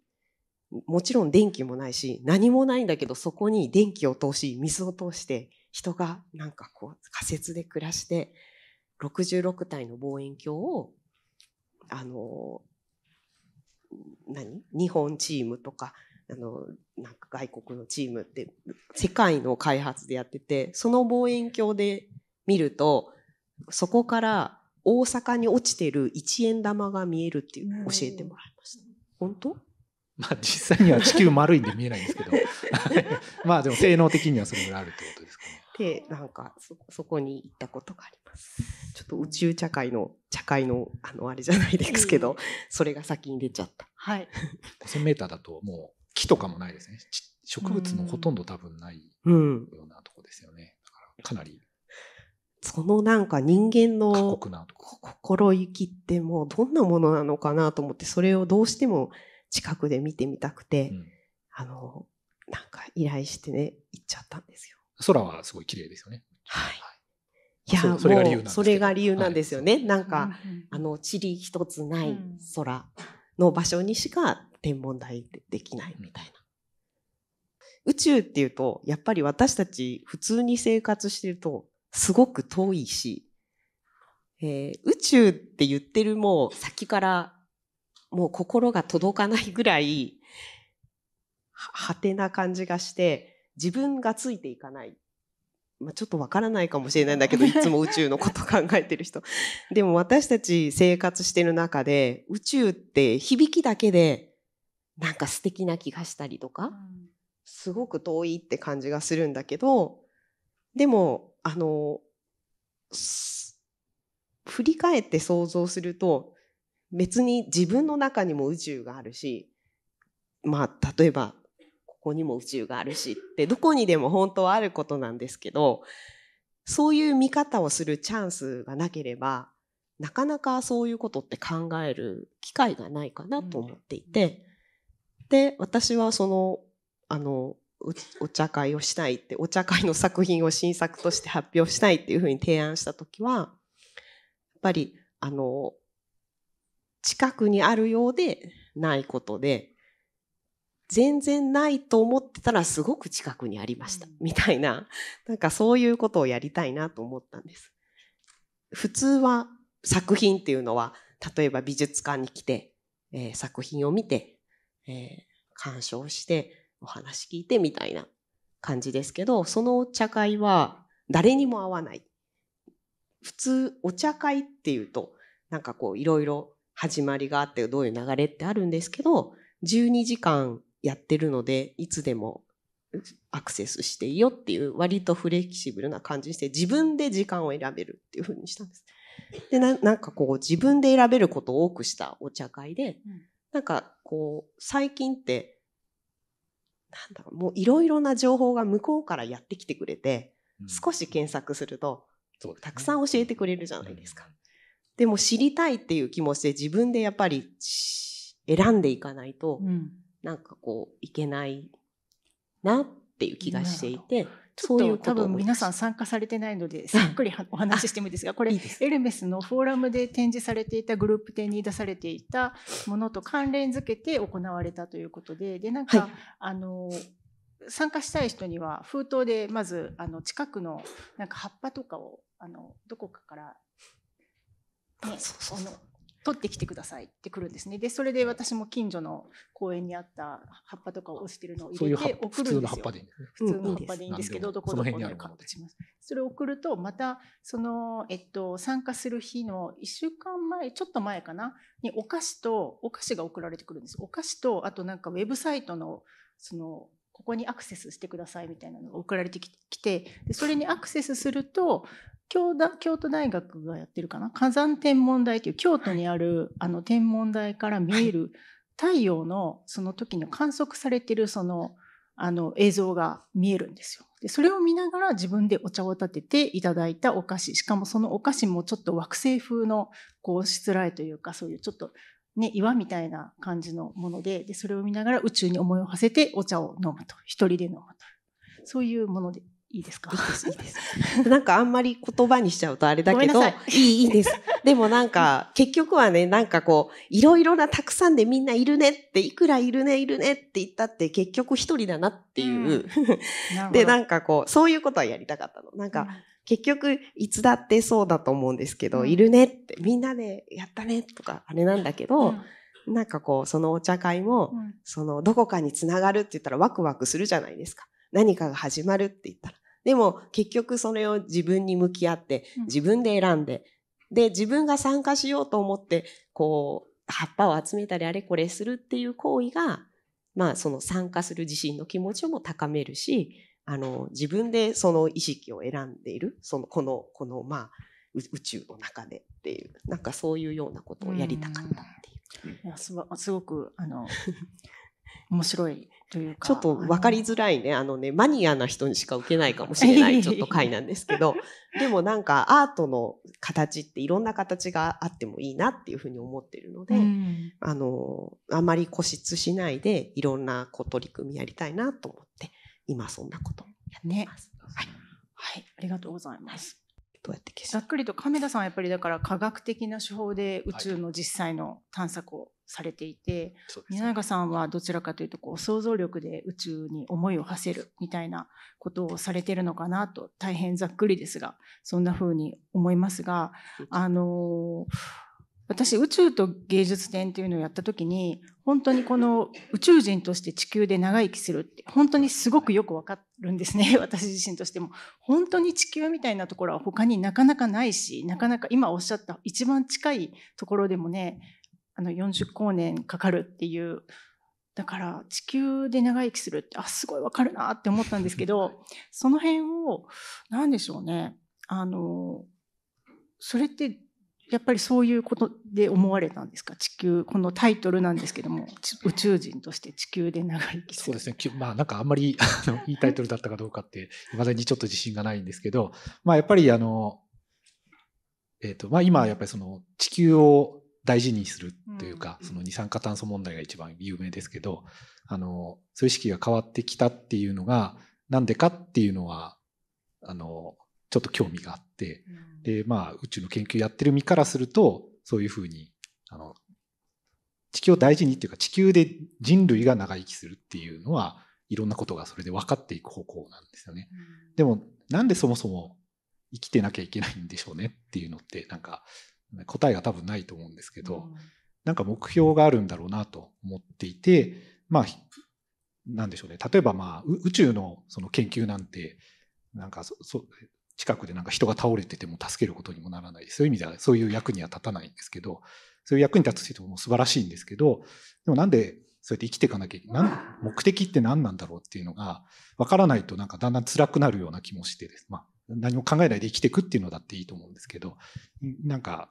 もちろん電気もないし、何もないんだけど、そこに電気を通し、水を通して、人がなんかこう仮設で暮らして66体の望遠鏡をあの何日本チームとかあのなんか外国のチームって世界の開発でやっててその望遠鏡で見るとそこから大阪に落ちてる一円玉が見えるっていう教えてもらいました。本当まあ実際には地球丸いんで見えないんですけど まあでも性能的にはそれぐらいあるってことですかね。で、なんかそ、そこに行ったことがあります。ちょっと宇宙茶会の、茶会の、あの、あれじゃないですけど、それが先に出ちゃった。はい。5000 メだともう木とかもないですね。植物もほとんど多分ないようなとこですよね。うん、かかなり。そのなんか人間の心意気ってもうどんなものなのかなと思って、それをどうしても近くで見てみたくて、うん、あの、なんか依頼してね、行っちゃったんですよ。空はすごい綺麗ですよね。はい。いやそそれが理由なんそれが理由なんですよね。はい、なんか、うんうん、あの地理一つない空の場所にしか天文台できないみたいな。宇宙っていうとやっぱり私たち普通に生活してるとすごく遠いし、えー、宇宙って言ってるもう先からもう心が届かないぐらいはてな感じがして自分がついていかない。まあ、ちょっとわからないかもしれないんだけど、いつも宇宙のこと考えてる人。でも私たち生活してる中で、宇宙って響きだけで、なんか素敵な気がしたりとか、すごく遠いって感じがするんだけど、でも、あの、振り返って想像すると、別に自分の中にも宇宙があるし、まあ、例えばこにも宇宙があるしってどこにでも本当はあることなんですけどそういう見方をするチャンスがなければなかなかそういうことって考える機会がないかなと思っていて、うん、で私はそのあのお茶会をしたいってお茶会の作品を新作として発表したいっていうふうに提案した時はやっぱりあの近くにあるようでないことで全然ないと思ってたらすごく近くにありました、みたいな、なんかそういうことをやりたいなと思ったんです。普通は作品っていうのは、例えば美術館に来て、えー、作品を見て、えー、鑑賞して、お話聞いてみたいな感じですけど、そのお茶会は誰にも会わない。普通、お茶会っていうと、なんかこういろいろ始まりがあってどういう流れってあるんですけど、12時間やってるので、いつでもアクセスしていいよっていう割とフレキシブルな感じにして自分で時間を選べるっていう風にしたんです。でなんかこう自分で選べることを多くしたお茶会で、うん、なんかこう最近ってなんだろうもういろいろな情報が向こうからやってきてくれて、うん、少し検索すると、ね、たくさん教えてくれるじゃないですか。うん、でも知りたいっていう気もして自分でやっぱり選んでいかないと、うんなんかこういけないなっていう気がしていて。ちょっと多分皆さん参加されてないので さっくりお話ししてもいいですがこれエルメスのフォーラムで展示されていたグループ展に出されていたものと関連づけて行われたということででなんか、あの参加したい人には封筒でまずあの近くのなんか葉っぱとかをあのどこかから、ね、その取ってきてくださいってくるんですね。で、それで私も近所の公園にあった葉っぱとかを落ちてるのを入れて送るんですよ。普通の葉っぱでいいんですけど、どこどこに落ちます。それを送ると、また、その、えっと、参加する日の1週間前、ちょっと前かな、にお菓子と、お菓子が送られてくるんです。お菓子と、あとなんかウェブサイトの、その、ここにアクセスしてくださいみたいなのが送られてきて、でそれにアクセスすると、京だ京都大学がやってるかな火山天文台という京都にある、はい、あの天文台から見える太陽のその時の観測されてるそのあの映像が見えるんですよ。でそれを見ながら自分でお茶を立てていただいたお菓子しかもそのお菓子もちょっと惑星風のこうしつらえというかそういうちょっと、ね、岩みたいな感じのものででそれを見ながら宇宙に思いを馳せてお茶を飲むと一人で飲むとそういうものでいいですかいいです、いいです。なんかあんまり言葉にしちゃうとあれだけど、いいい、いいです。でもなんか、結局はね、なんかこう、いろいろなたくさんでみんないるねって、いくらいるね、いるねって言ったって結局一人だなっていう。うん、で、なんかこう、そういうことはやりたかったの。なんか、うん結局いつだってそうだと思うんですけど、うん、いるねってみんなでやったねとかあれなんだけど、うん、なんかこうそのお茶会も、うん、そのどこかにつながるって言ったらワクワクするじゃないですか何かが始まるって言ったらでも結局それを自分に向き合って自分で選んで、で自分が参加しようと思ってこう葉っぱを集めたりあれこれするっていう行為が、まあ、その参加する自身の気持ちをも高めるしあの自分でその意識を選んでいるそのこのこの、まあ、宇宙の中でっていうなんかそういうようなことをやりたかったっていう。うんいやすごくあの 面白いというかちょっと分かりづらいねあのねマニアな人にしか受けないかもしれないちょっと回なんですけど でもなんかアートの形っていろんな形があってもいいなっていうふうに思ってるので、うん、あのあまり固執しないでいろんなこう取り組みやりたいなと思って今そんなことやってます。ねはい、はい、ありがとうございます、どうやって消すざっくりと亀田さんはやっぱりだから科学的な手法で宇宙の実際の探索をされていて、はい、宮永さんはどちらかというとこう想像力で宇宙に思いを馳せるみたいなことをされてるのかなと大変ざっくりですがそんな風に思いますがあのー私宇宙と芸術展っていうのをやった時に本当にこの宇宙人として地球で長生きするって本当にすごくよくわかるんですね 私自身としても本当に地球みたいなところは他になかなかないしなかなか今おっしゃった一番近いところでもねあの40光年かかるっていうだから地球で長生きするってあすごいわかるなって思ったんですけどその辺を何でしょうねあのそれってやっぱりそういうことで思われたんですか地球このタイトルなんですけども宇宙人として地球で長生きするそうですねまあなんかあんまり あのいいタイトルだったかどうかっていまだにちょっと自信がないんですけどまあやっぱりあのえっ、ー、とまあ今やっぱりその地球を大事にするというか、うん、その二酸化炭素問題が一番有名ですけどあのそういう意識が変わってきたっていうのがなんでかっていうのはあのちょっと興味があって、で、まあ、宇宙の研究やってる身からすると、そういうふうに、あの、地球を大事にっていうか、地球で人類が長生きするっていうのは、いろんなことがそれで分かっていく方向なんですよね。でも、なんでそもそも生きてなきゃいけないんでしょうねっていうのって、なんか、答えが多分ないと思うんですけど、なんか目標があるんだろうなと思っていて、まあ、なんでしょうね。例えばまあ、宇宙のその研究なんて、なんかそ、そ近くでなんか人が倒れてても助けることにもならないそういう意味ではそういう役には立たないんですけどそういう役に立つ人も素晴らしいんですけどでもなんでそうやって生きていかなきゃいけない目的って何なんだろうっていうのが分からないとなんかだんだん辛くなるような気もしてです、まあ、何も考えないで生きていくっていうのだっていいと思うんですけどなんか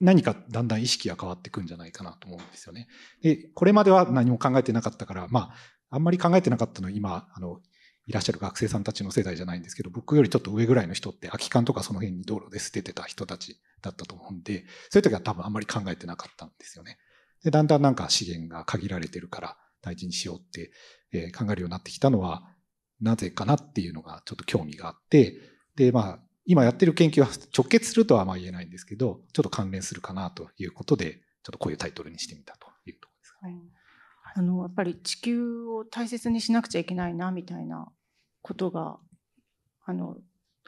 何かだんだん意識が変わっていくんじゃないかなと思うんですよね。でこれまでは何も考えてなかったからまああんまり考えてなかったの今あのいらっしゃる学生さんたちの世代じゃないんですけど、僕よりちょっと上ぐらいの人って空き缶とかその辺に道路で捨ててた人たちだったと思うんで、そういう時は多分あんまり考えてなかったんですよね。で、だんだんなんか資源が限られてるから大事にしようって、え考えるようになってきたのは、なぜかなっていうのがちょっと興味があって、で、まあ、今やってる研究は直結するとはまあ言えないんですけど、ちょっと関連するかなということで、ちょっとこういうタイトルにしてみたというところですかね。はいあのやっぱり地球を大切にしなくちゃいけないなみたいなことがあの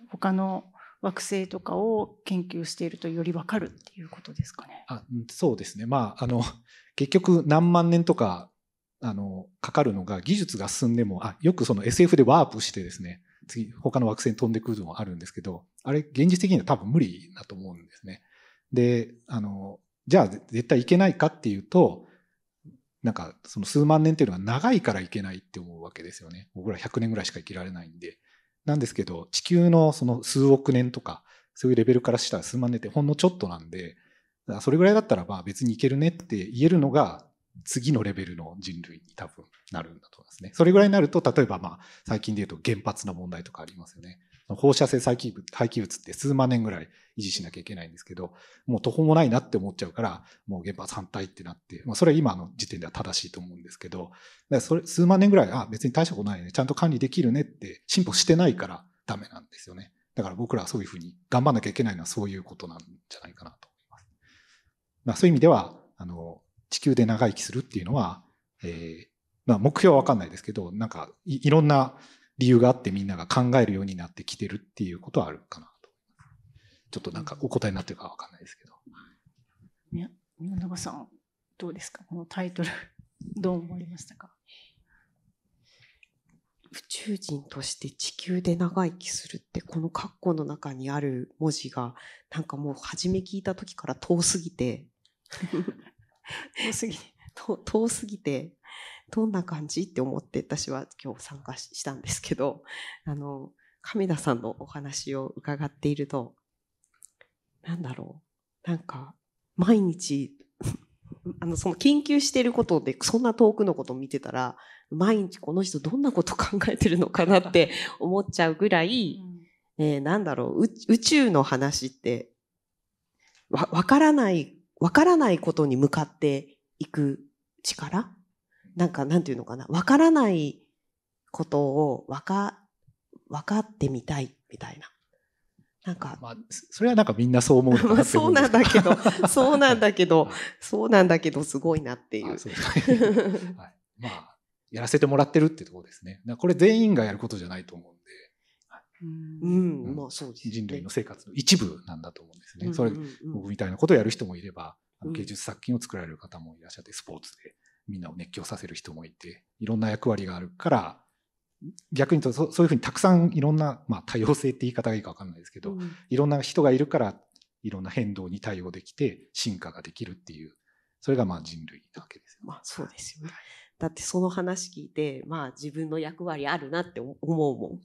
他の惑星とかを研究しているとより分かるっていうことですかね。あそうですね、まあ、あの結局何万年とかあのかかるのが技術が進んでもあよくその SF でワープしてですね次他の惑星に飛んでくるのもあるんですけどあれ現実的には多分無理だと思うんですね。であのじゃあ絶対いけないかっていうとなんかその数万年っていうのは長いからいけないって思うわけですよね。僕ら100年ぐらいしか生きられないんで。なんですけど、地球のその数億年とか、そういうレベルからしたら数万年ってほんのちょっとなんで、それぐらいだったらまあ別にいけるねって言えるのが次のレベルの人類に多分なるんだと思いますね。それぐらいになると、例えばまあ最近で言うと原発の問題とかありますよね。放射性廃棄物って数万年ぐらい維持しなきゃいけないんですけど、もう途方もないなって思っちゃうから、もう原発反対ってなって、まあ、それは今の時点では正しいと思うんですけど、だそれ数万年ぐらい、あ、別に大したことないね、ちゃんと管理できるねって進歩してないからダメなんですよね。だから僕らはそういうふうに頑張んなきゃいけないのはそういうことなんじゃないかなと思います。まあ、そういう意味では、あの、地球で長生きするっていうのは、えー、まあ、目標はわかんないですけど、なんかいろんな理由があってみんなが考えるようになってきてるっていうことはあるかなちょっとなんかお答えになってるかわかんないですけど。宮永さん、どうですかこのタイトル、どう思いましたか宇宙人として地球で長生きするってこの括弧の中にある文字がなんかもう初め聞いた時から遠すぎて 遠すぎて 遠すぎてどんな感じって思って私は今日参加したんですけどあの亀田さんのお話を伺っているとなんだろう。なんか、毎日、あの、その研究してることで、そんな遠くのことを見てたら、毎日この人どんなこと考えてるのかなって思っちゃうぐらい、えー、なんだろう宇宙の話って、わ、わからない、わからないことに向かっていく力なんか、なんていうのかな。わからないことをわか、わかってみたい、みたいな。なんか、まあ、それはなんかみんなそう思うのかなって思う そうなんだけど、そうなんだけど、そうなんだけど、すごいなっていう。あうはい、まあ、やらせてもらってるってところですね。これ全員がやることじゃないと思うんで。うん、まあそうです、ね、人類の生活の一部なんだと思うんですね。それ、僕みたいなことをやる人もいれば、芸術作品を作られる方もいらっしゃって、スポーツでみんなを熱狂させる人もいて、いろんな役割があるから、逆に言うとそういうふうにたくさんいろんな、まあ、多様性って言い方がいいか分かんないですけど、うん、いろんな人がいるからいろんな変動に対応できて進化ができるっていうそれがまあ人類なわけですよ、ね、まあ、そうですよね。だってその話聞いてまあ自分の役割あるなって思うもん。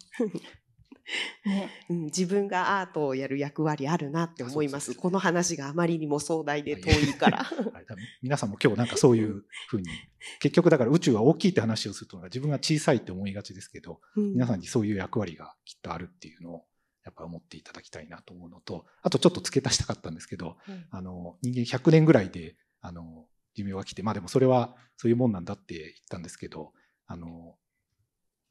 ねうん、自分がアートをやる役割あるなって思います、この話があまりにも壮大で遠いから 皆さんも今日なんかそういうふうに結局だから宇宙は大きいって話をすると自分が小さいって思いがちですけど、うん、皆さんにそういう役割がきっとあるっていうのをやっぱ思っていただきたいなと思うのとあとちょっと付け足したかったんですけど、うん、あの人間100年ぐらいであの寿命が来てまあでもそれはそういうもんなんだって言ったんですけどあの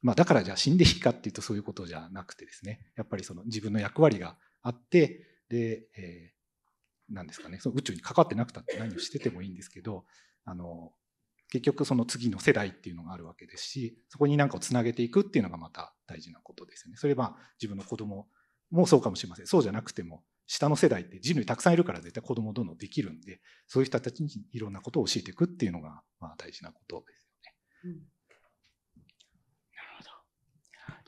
まあ、だからじゃあ死んでいいかっていうとそういうことじゃなくてですねやっぱりその自分の役割があってで、えー、なんですかねその宇宙に関わってなくたって何をしててもいいんですけどあの結局その次の世代っていうのがあるわけですしそこに何かをつなげていくっていうのがまた大事なことですよね。それは自分の子供もそうかもしれませんそうじゃなくても下の世代って人類たくさんいるから絶対子供どんどんできるんでそういう人たちにいろんなことを教えていくっていうのがまあ大事なことですよね。うん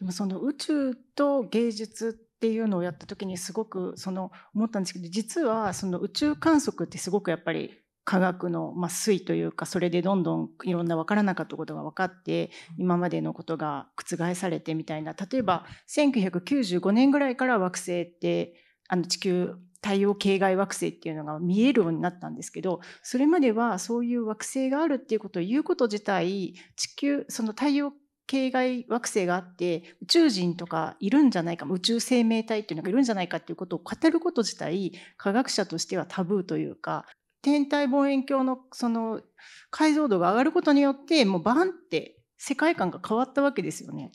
でもその宇宙と芸術っていうのをやった時にすごくその思ったんですけど実はその宇宙観測ってすごくやっぱり科学の、まあ、推というかそれでどんどんいろんな分からなかったことが分かって今までのことが覆されてみたいな例えば1995年ぐらいから惑星ってあの地球太陽系外惑星っていうのが見えるようになったんですけどそれまではそういう惑星があるっていうことを言うこと自体地球その太陽系外惑星があって宇宙人とかいるんじゃないか宇宙生命体っていうのがいるんじゃないかっていうことを語ること自体科学者としてはタブーというか天体望遠鏡のその解像度が上がることによってもうバンって世界観が変わったわけですよね。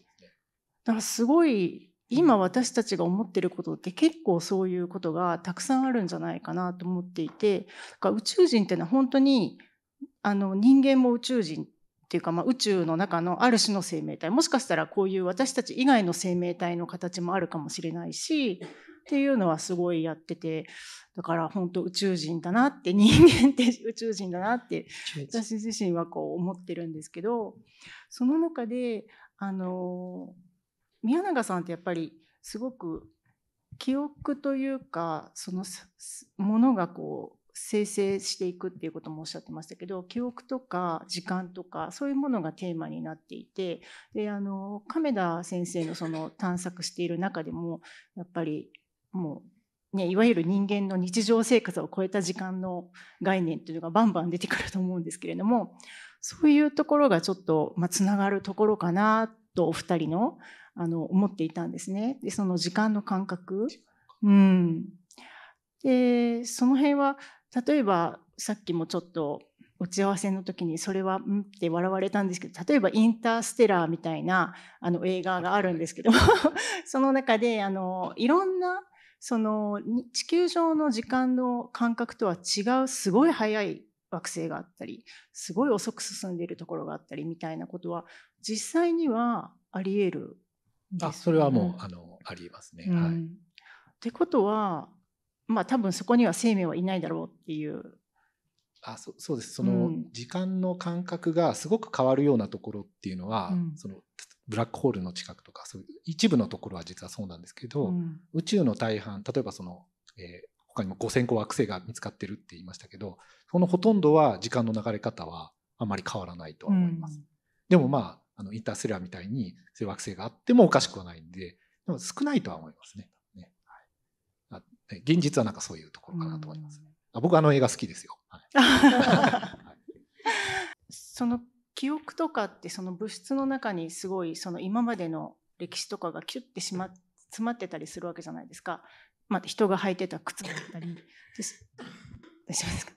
だからすごい今私たちが思ってることって結構そういうことがたくさんあるんじゃないかなと思っていてだから宇宙人っていうのは本当にあの人間も宇宙人っていうか、まあ、宇宙の中のある種の生命体もしかしたらこういう私たち以外の生命体の形もあるかもしれないしっていうのはすごいやっててだから本当宇宙人だなって人間って宇宙人だなって私自身はこう思ってるんですけどその中であの宮永さんってやっぱりすごく記憶というかそのものがこう生成していくっていうこともおっしゃってましたけど記憶とか時間とかそういうものがテーマになっていてであの亀田先生のその探索している中でもやっぱりもう、ね、いわゆる人間の日常生活を超えた時間の概念っていうのがバンバン出てくると思うんですけれどもそういうところがちょっとつな、まがるところかなとお二人のあの思っていたんですね。でその時間の感覚うん、でその辺は例えばさっきもちょっと打ち合わせの時にそれはうんって笑われたんですけど例えば「インターステラー」みたいなあの映画があるんですけど その中であのいろんなその地球上の時間の感覚とは違うすごい速い惑星があったりすごい遅く進んでいるところがあったりみたいなことは実際にはありえる、ね、あそれはもう、あのありえますね。うん、はいってことはまあ多分そこには生命はいないだろうっていうあそそうですその時間の感覚がすごく変わるようなところっていうのは、うん、そのブラックホールの近くとかそういう一部のところは実はそうなんですけど、うん、宇宙の大半例えばその、えー、他にも5,000個惑星が見つかってるって言いましたけどそのほとんどは時間の流れ方はあまり変わらないと思います。うん、でもまああのインターステラーみたいにそういう惑星があってもおかしくはないんででも少ないとは思いますね。現実はなんかそういうところかなと思います、ね、あ僕あの映画好きですよ。はい、その記憶とかってその物質の中にすごいその今までの歴史とかがキュッてしま詰まってたりするわけじゃないですか。まあ、人が履いてた靴だったり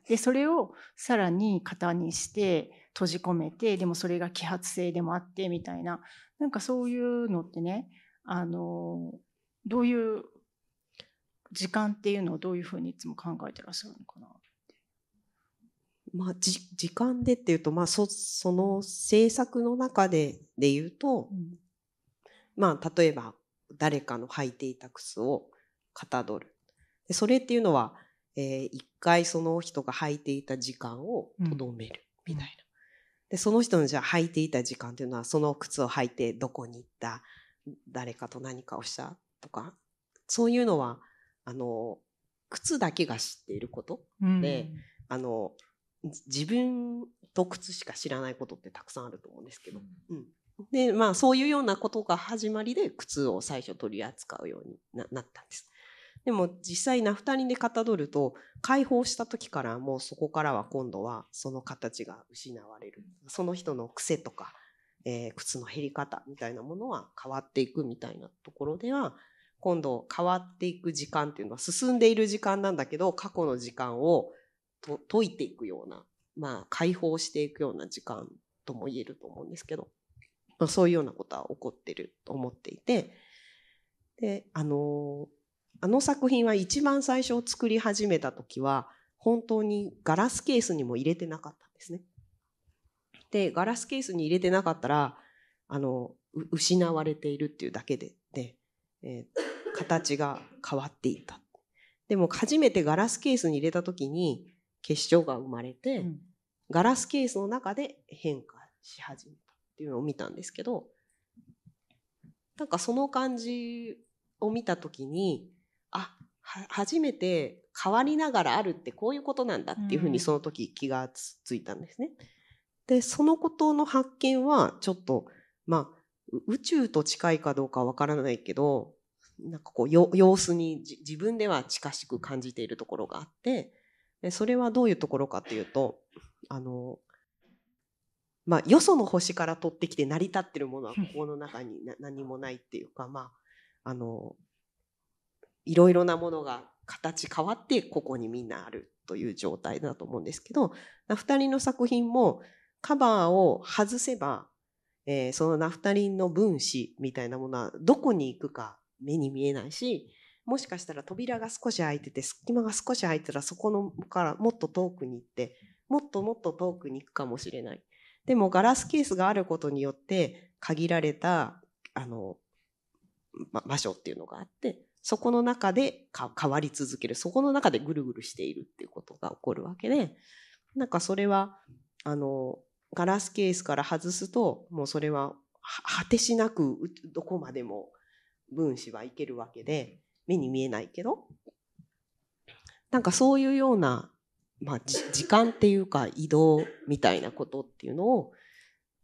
でそれをさらに型にして閉じ込めてでもそれが揮発性でもあってみたいななんかそういうのってねあのどういう時間っていうのをどういうふうにいつも考えてらっしゃるのかなまあ、じ時間でっていうと、まあ、そその制作の中でで言うと、うん、まあ、例えば誰かの履いていた靴をかたどるでそれっていうのは、えー、一回その人が履いていた時間をとどめるみたいな、うん、でその人のじゃあ履いていた時間っていうのはその靴を履いてどこに行った誰かと何かをしたとかそういうのはあの靴だけが知っていること、うん、であの自分と靴しか知らないことってたくさんあると思うんですけど、うん、うん、でまあ、そういうようなことが始まりで靴を最初取り扱うようにななったんです。でも実際ナフタリンでかたどると解放した時からもうそこからは今度はその形が失われるその人の癖とか、えー、靴の減り方みたいなものは変わっていくみたいなところでは今度変わっていく時間っていうのは進んでいる時間なんだけど過去の時間をと解いていくような、まあ、解放していくような時間とも言えると思うんですけど、まあ、そういうようなことは起こってると思っていてであのあの作品は一番最初作り始めた時は本当にガラスケースにも入れてなかったんですね。でガラスケースに入れてなかったらあの失われているっていうだけで、でえー、形が変わっていた。でも初めてガラスケースに入れた時に結晶が生まれて、うん、ガラスケースの中で変化し始めたっていうのを見たんですけどなんかその感じを見た時にあ初めて変わりながらあるってこういうことなんだっていうふうにその時気がついたんですね。うん、でそのことの発見はちょっとまあ宇宙と近いかどうかわからないけどなんかこう様子に自分では近しく感じているところがあってでそれはどういうところかというとあのまあよその星から取ってきて成り立ってるものはここの中に何もないっていうかまああのいろいろなものが形変わってここにみんなあるという状態だと思うんですけど2人の作品もカバーを外せばえー、そのナフタリンの分子みたいなものはどこに行くか目に見えないしもしかしたら扉が少し開いてて隙間が少し開いたらそこのからもっと遠くに行ってもっともっと遠くに行くかもしれないでもガラスケースがあることによって限られたあの、ま、場所っていうのがあってそこの中で変わり続けるそこの中でぐるぐるしているっていうことが起こるわけでなんかそれはあのガラスケースから外すともうそれは果てしなくどこまでも分子はいけるわけで目に見えないけどなんかそういうような、まあ、時間っていうか移動みたいなことっていうのを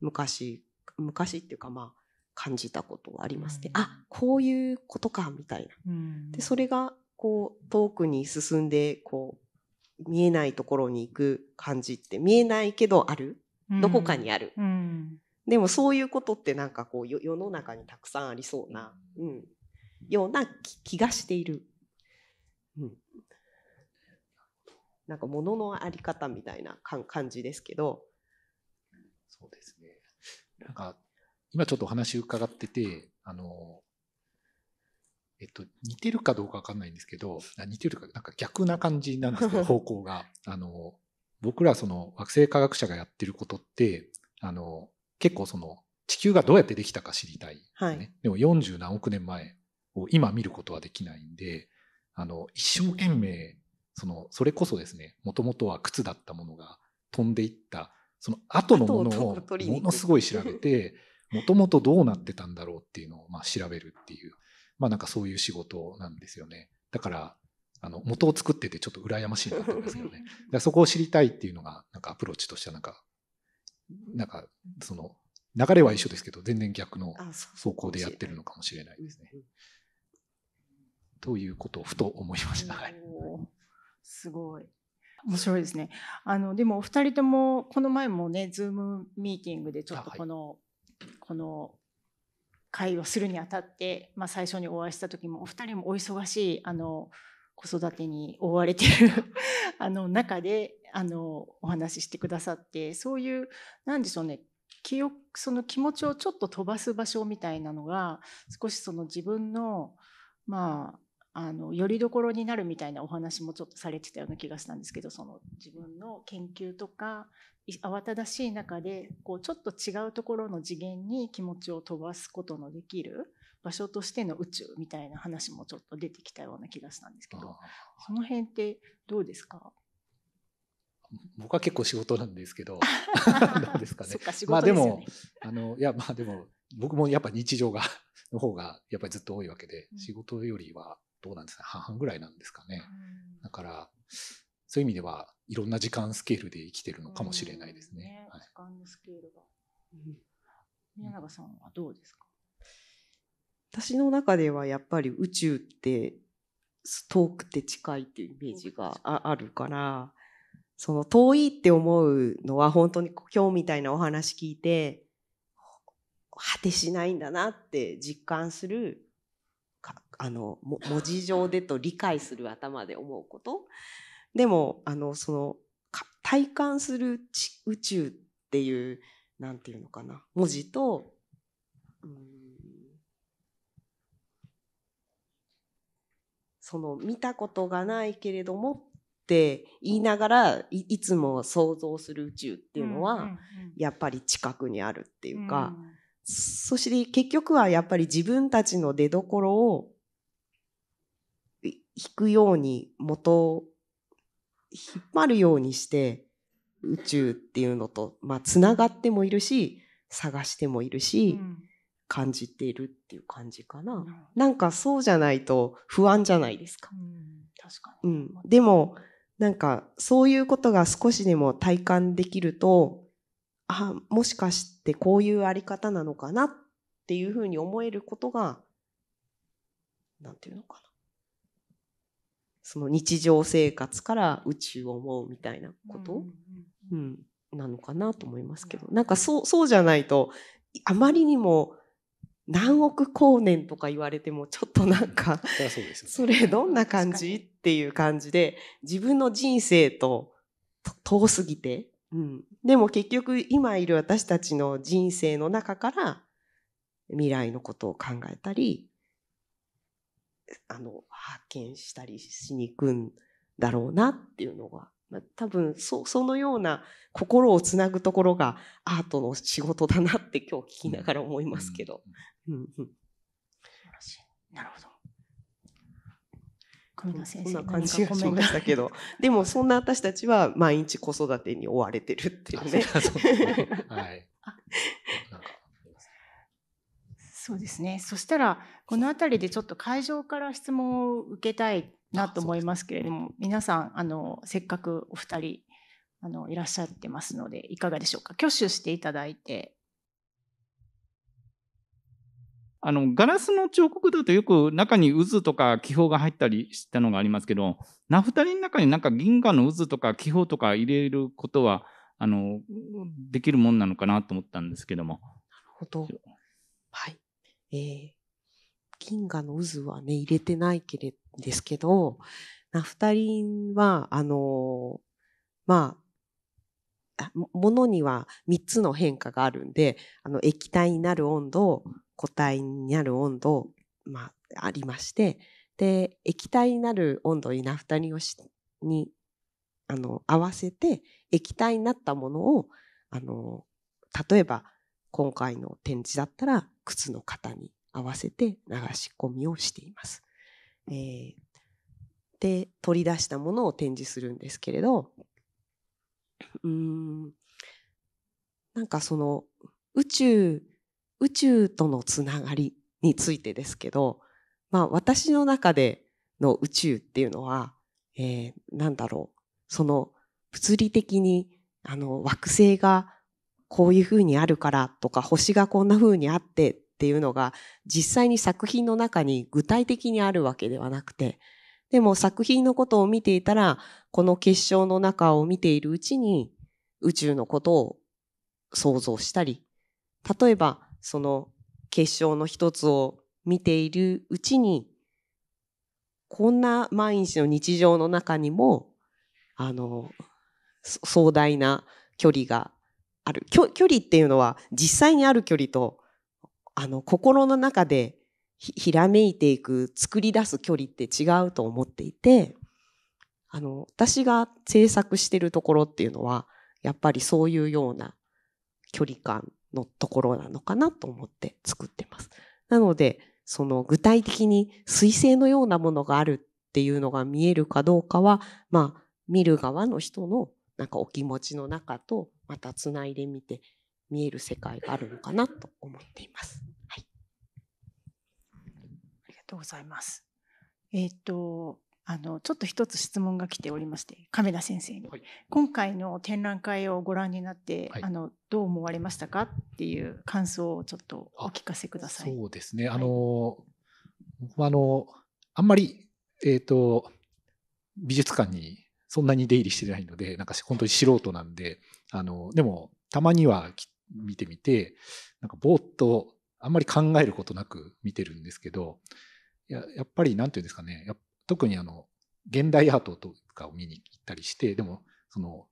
昔昔っていうかまあ感じたことはありますね、うん、あこういうことかみたいな。うん、でそれがこう遠くに進んでこう見えないところに行く感じって見えないけどあるどこかにある、うん、でもそういうことってなんかこう世の中にたくさんありそうな、うん、ような気がしている、うん、なんか物のあり方みたいな感じですけどそうですねなんか今ちょっとお話伺っててあのえっと、似てるかどうかわかんないんですけど、似てるか、なんか逆な感じなんですけど、方向が。あの、僕らその惑星科学者がやってることって、あの、結構その地球がどうやってできたか知りたい、ね、はい。でも40何億年前を今見ることはできないんで、あの、一生懸命、その、それこそですね、もともとは靴だったものが飛んでいった、その後のものをものすごい調べて、もともとどうなってたんだろうっていうのをまあ調べるっていう、まあなんかそういう仕事なんですよね。だから、あの元を作っててちょっと羨ましいなと思いますけどね。だそこを知りたいっていうのが、なんかアプローチとしてはなんか、なんかその流れは一緒ですけど、全然逆の走行でやってるのかもしれないですね。ということをふと思いました。はい、すごい。面白いですね。あのでもお二人ともこの前もね、ズームミーティングでちょっとこの、はい、この会をするにあたって、まあ、最初にお会いした時もお二人もお忙しいあの子育てに追われてる あの中であのお話ししてくださってそういう何でしょうね記憶その気持ちをちょっと飛ばす場所みたいなのが少しその自分のまああのよりどころになるみたいなお話もちょっとされてたような気がしたんですけどその自分の研究とか慌ただしい中でこうちょっと違うところの次元に気持ちを飛ばすことのできる場所としての宇宙みたいな話もちょっと出てきたような気がしたんですけどその辺ってどうですか僕は結構仕事なんですけど なんですかねね、まあでもあのいやまあでも僕もやっぱ日常がの方がやっぱりずっと多いわけで、うん、仕事よりはどうなんですか半々ぐらいなんですかね、うん、だからそういう意味ではいろんな時間スケールで生きてるのかもしれないですね。うん、ねはい、時間のスケールが、宮永さんはどうですか私の中ではやっぱり宇宙って遠くて近いっていうイメージがあるからその遠いって思うのは本当に今日みたいなお話聞いて果てしないんだなって実感するあの文字上でと理解する頭で思うことでもあのその体感する宇宙っていう何て言うのかな文字と、うんその見たことがないけれどもって言いながらいつも想像する宇宙っていうのはやっぱり近くにあるっていうか、うんうん、そして結局はやっぱり自分たちの出どころを引くように元引っ張るようにして宇宙っていうのとまあつながってもいるし探してもいるし、うん感じているっていう感じかな、うん、なんかそうじゃないと不安じゃないですか,、うん確かにうん、でもなんかそういうことが少しでも体感できるとあもしかしてこういうあり方なのかなっていうふうに思えることがなんていうのかなその日常生活から宇宙を思うみたいなこと、うん、うん、なのかなと思いますけど、うん、なんかそうそうじゃないとあまりにも何億光年とか言われてもちょっとなんかそれどんな感じっていう感じで自分の人生と遠すぎて、うん、でも結局今いる私たちの人生の中から未来のことを考えたりあの発見したりしに行くんだろうなっていうのが、まあ、多分そそのような心をつなぐところがアートの仕事だなって今日聞きながら思いますけど。うんうんうんうん。なるほど。小先生そんな感じがしましたけど、でもそんな私たちは毎日子育てに追われてるっていうね。そうですね。そしたらこの辺りでちょっと会場から質問を受けたいなと思いますけれども、皆さんあのせっかくお二人あのいらっしゃってますのでいかがでしょうか。挙手していただいてあの、ガラスの彫刻だとよく中に渦とか気泡が入ったりしたのがありますけど、ナフタリンの中になんか銀河の渦とか気泡とか入れることは、あの、できるもんなのかなと思ったんですけども。なるほど。はい。えー、銀河の渦はね、入れてないけれですけど、ナフタリンは、あのー、まあ、ものには3つの変化があるんで、あの液体になる温度、固体になる温度、まあ、ありましてで液体になる温度にナフタリンをしにあの合わせて液体になったものをあの例えば今回の展示だったら靴の型に合わせて流し込みをしています。えー、で取り出したものを展示するんですけれどうーんなんかその宇宙宇宙とのつながりについてですけど、まあ私の中での宇宙っていうのは、えー、なんだろう。その物理的にあの惑星がこういうふうにあるからとか星がこんなふうにあってっていうのが実際に作品の中に具体的にあるわけではなくて、でも作品のことを見ていたら、この結晶の中を見ているうちに宇宙のことを想像したり、例えばその結晶の一つを見ているうちにこんな毎日の日常の中にもあの壮大な距離がある距離っていうのは実際にある距離とあの心の中でひらめいていく作り出す距離って違うと思っていてあの私が制作してるところっていうのはやっぱりそういうような距離感のところなのかなと思って作ってます。なので、その具体的に彗星のようなものがあるっていうのが見えるかどうかは、まあ、見る側の人のなんかお気持ちの中とまたつないでみて見える世界があるのかなと思っています。はい、ありがとうございます。えっ、とあの、ちょっと一つ質問が来ておりまして、亀田先生に。はい、今回の展覧会をご覧になって、はい、あの、どう思われましたかっていう感想をちょっとお聞かせください。そうですね。あの、はい、あの、あんまり、えっ、ー、と、美術館にそんなに出入りしてないので、なんか本当に素人なんで、あの、でも、たまには見てみて、なんかぼーっと、あんまり考えることなく見てるんですけど、ややっぱり、なんていうんですかね、やっぱ特にあの現代アートとかを見に行ったりしてでもその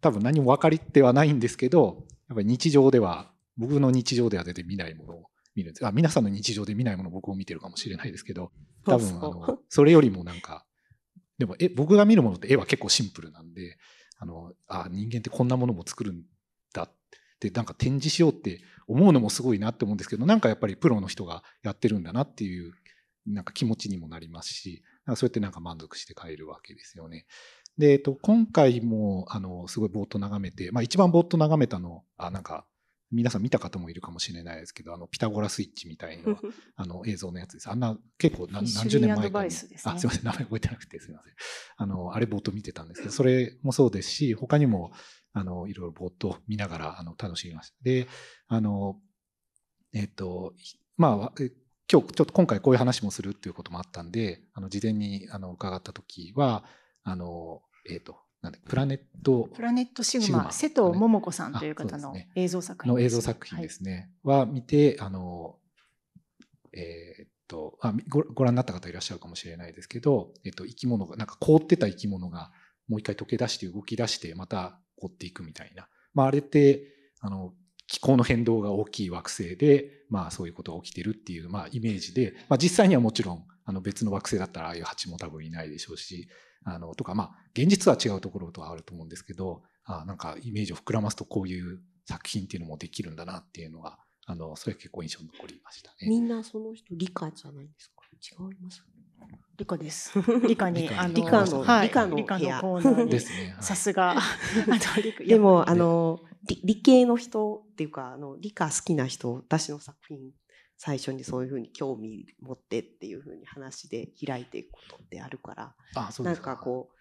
多分何も分かりってはないんですけどやっぱり日常では僕の日常では出て見ないものを見るんですあ皆さんの日常で見ないものを僕も見てるかもしれないですけど多分あのそれよりもなんかでもえ僕が見るものって絵は結構シンプルなんであのあ人間ってこんなものも作るんだってなんか展示しようって思うのもすごいなって思うんですけどなんかやっぱりプロの人がやってるんだなっていうなんか気持ちにもなりますし、そうやってなんか満足して帰るわけですよね。で、えっと、今回も、あの、すごいぼーっと眺めて、まあ一番ぼーっと眺めたの、あ、なんか、皆さん見た方もいるかもしれないですけど、あの、ピタゴラスイッチみたいな あの、映像のやつです。あんな、結構何何十年前かに、あ、すいません、名前覚えてなくてすいません。あの、あれぼーっと見てたんですけど、それもそうですし、他にも、あの、いろいろぼーっと見ながら、あの、楽しみました。で、あの、えっと、まあ、今日ちょっと今回こういう話もするっていうこともあったんで、あの事前にあの伺った時は、あの、えっ、ー、と、なんでプラネットプラネットシグマ瀬戸桃子さんという方の映像作品、ね、の映像作品ですね、はい、は見てあのえー、っとあごご覧になった方いらっしゃるかもしれないですけど、えっと、生き物がなんか凍ってた生き物がもう一回溶け出して動き出してまた凍っていくみたいな、まあ、あれってあの気候の変動が大きい惑星で、まあ、そういうことが起きてるっていう、まあ、イメージで、まあ、実際にはもちろんあの別の惑星だったらああいう蜂も多分いないでしょうしあのとか、まあ、現実は違うところとはあると思うんですけどあなんかイメージを膨らますとこういう作品っていうのもできるんだなっていうのがあのそれは結構印象に残りましたね。みんなその人理科じゃないですか違います、ね、理科です。理科に、の、理科の、理科のですね。さすが。でも、あの、理系の人っていうか、あの、理科好きな人、私の作品、最初にそういうふうに興味持ってっていうふうに話で開いていくことってあるから、かなんかこう、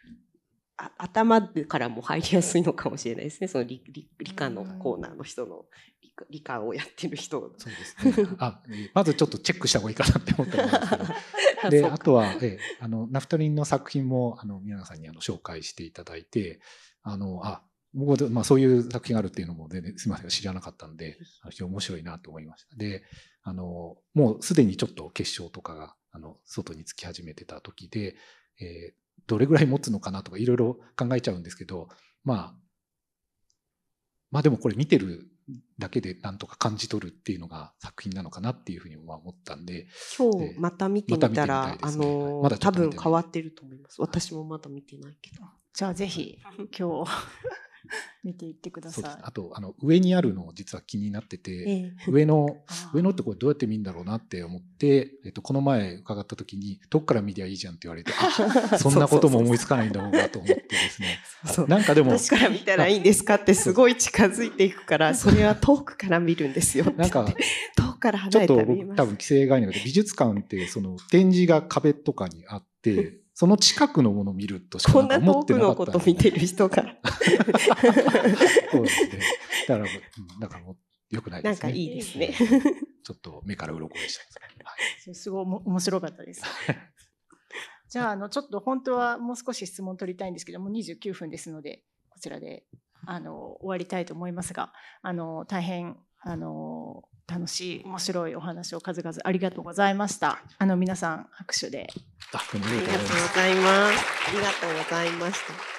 あ頭からも入りやすいのかもしれないですね。その理理理科のコーナーの人の理科をやってる人。そうですね。あ、まずちょっとチェックした方がいいかなって思ってますけど、であとは、えあのナフタリンの作品もあの宮さんにあの紹介していただいてあのあ僕まあ、そういう作品があるっていうのも全然、すみません知らなかったんで非常に面白いなと思いましたであのもうすでにちょっと結晶とかがあの外につき始めてた時で、えー、どれぐらい持つのかなとかいろいろ考えちゃうんですけどまあまあでもこれ見てるだけでなんとか感じ取るっていうのが作品なのかなっていうふうに思ったんで今日また見てみたら、あのーま、多分変わってると思います私もまだ見てないけど、じゃあぜひ今日 見ていってください。あと、あの、上にあるの実は気になってて、えー、上の、上のってこれどうやって見るんだろうなって思って、えっと、この前伺った時に、どっから見りゃいいじゃんって言われて、そんなことも思いつかないんだろうなと思ってですね。そうそうなんかでも。どっから見たらいいんですかってすごい近づいていくから、それは遠くから見るんですよ。なんか、遠くから離れてちょっと僕多分規制概念で美術館ってその展示が壁とかにあって、その近くのものを見るとしか思ってなかった、ね、こんな遠くのこと見てる人が。そうですね。だから、うん、なんかもう、よくないですね。なんかいいですね。ちょっと目から鱗でした、はい。すごい面白かったです。じゃあ、あの、ちょっと本当はもう少し質問取りたいんですけども、29分ですので、こちらで、あの、終わりたいと思いますが、あの、大変、あの、楽しい面白いお話を数々ありがとうございました。あの皆さん拍手でありがとうございます。ありがとうございました。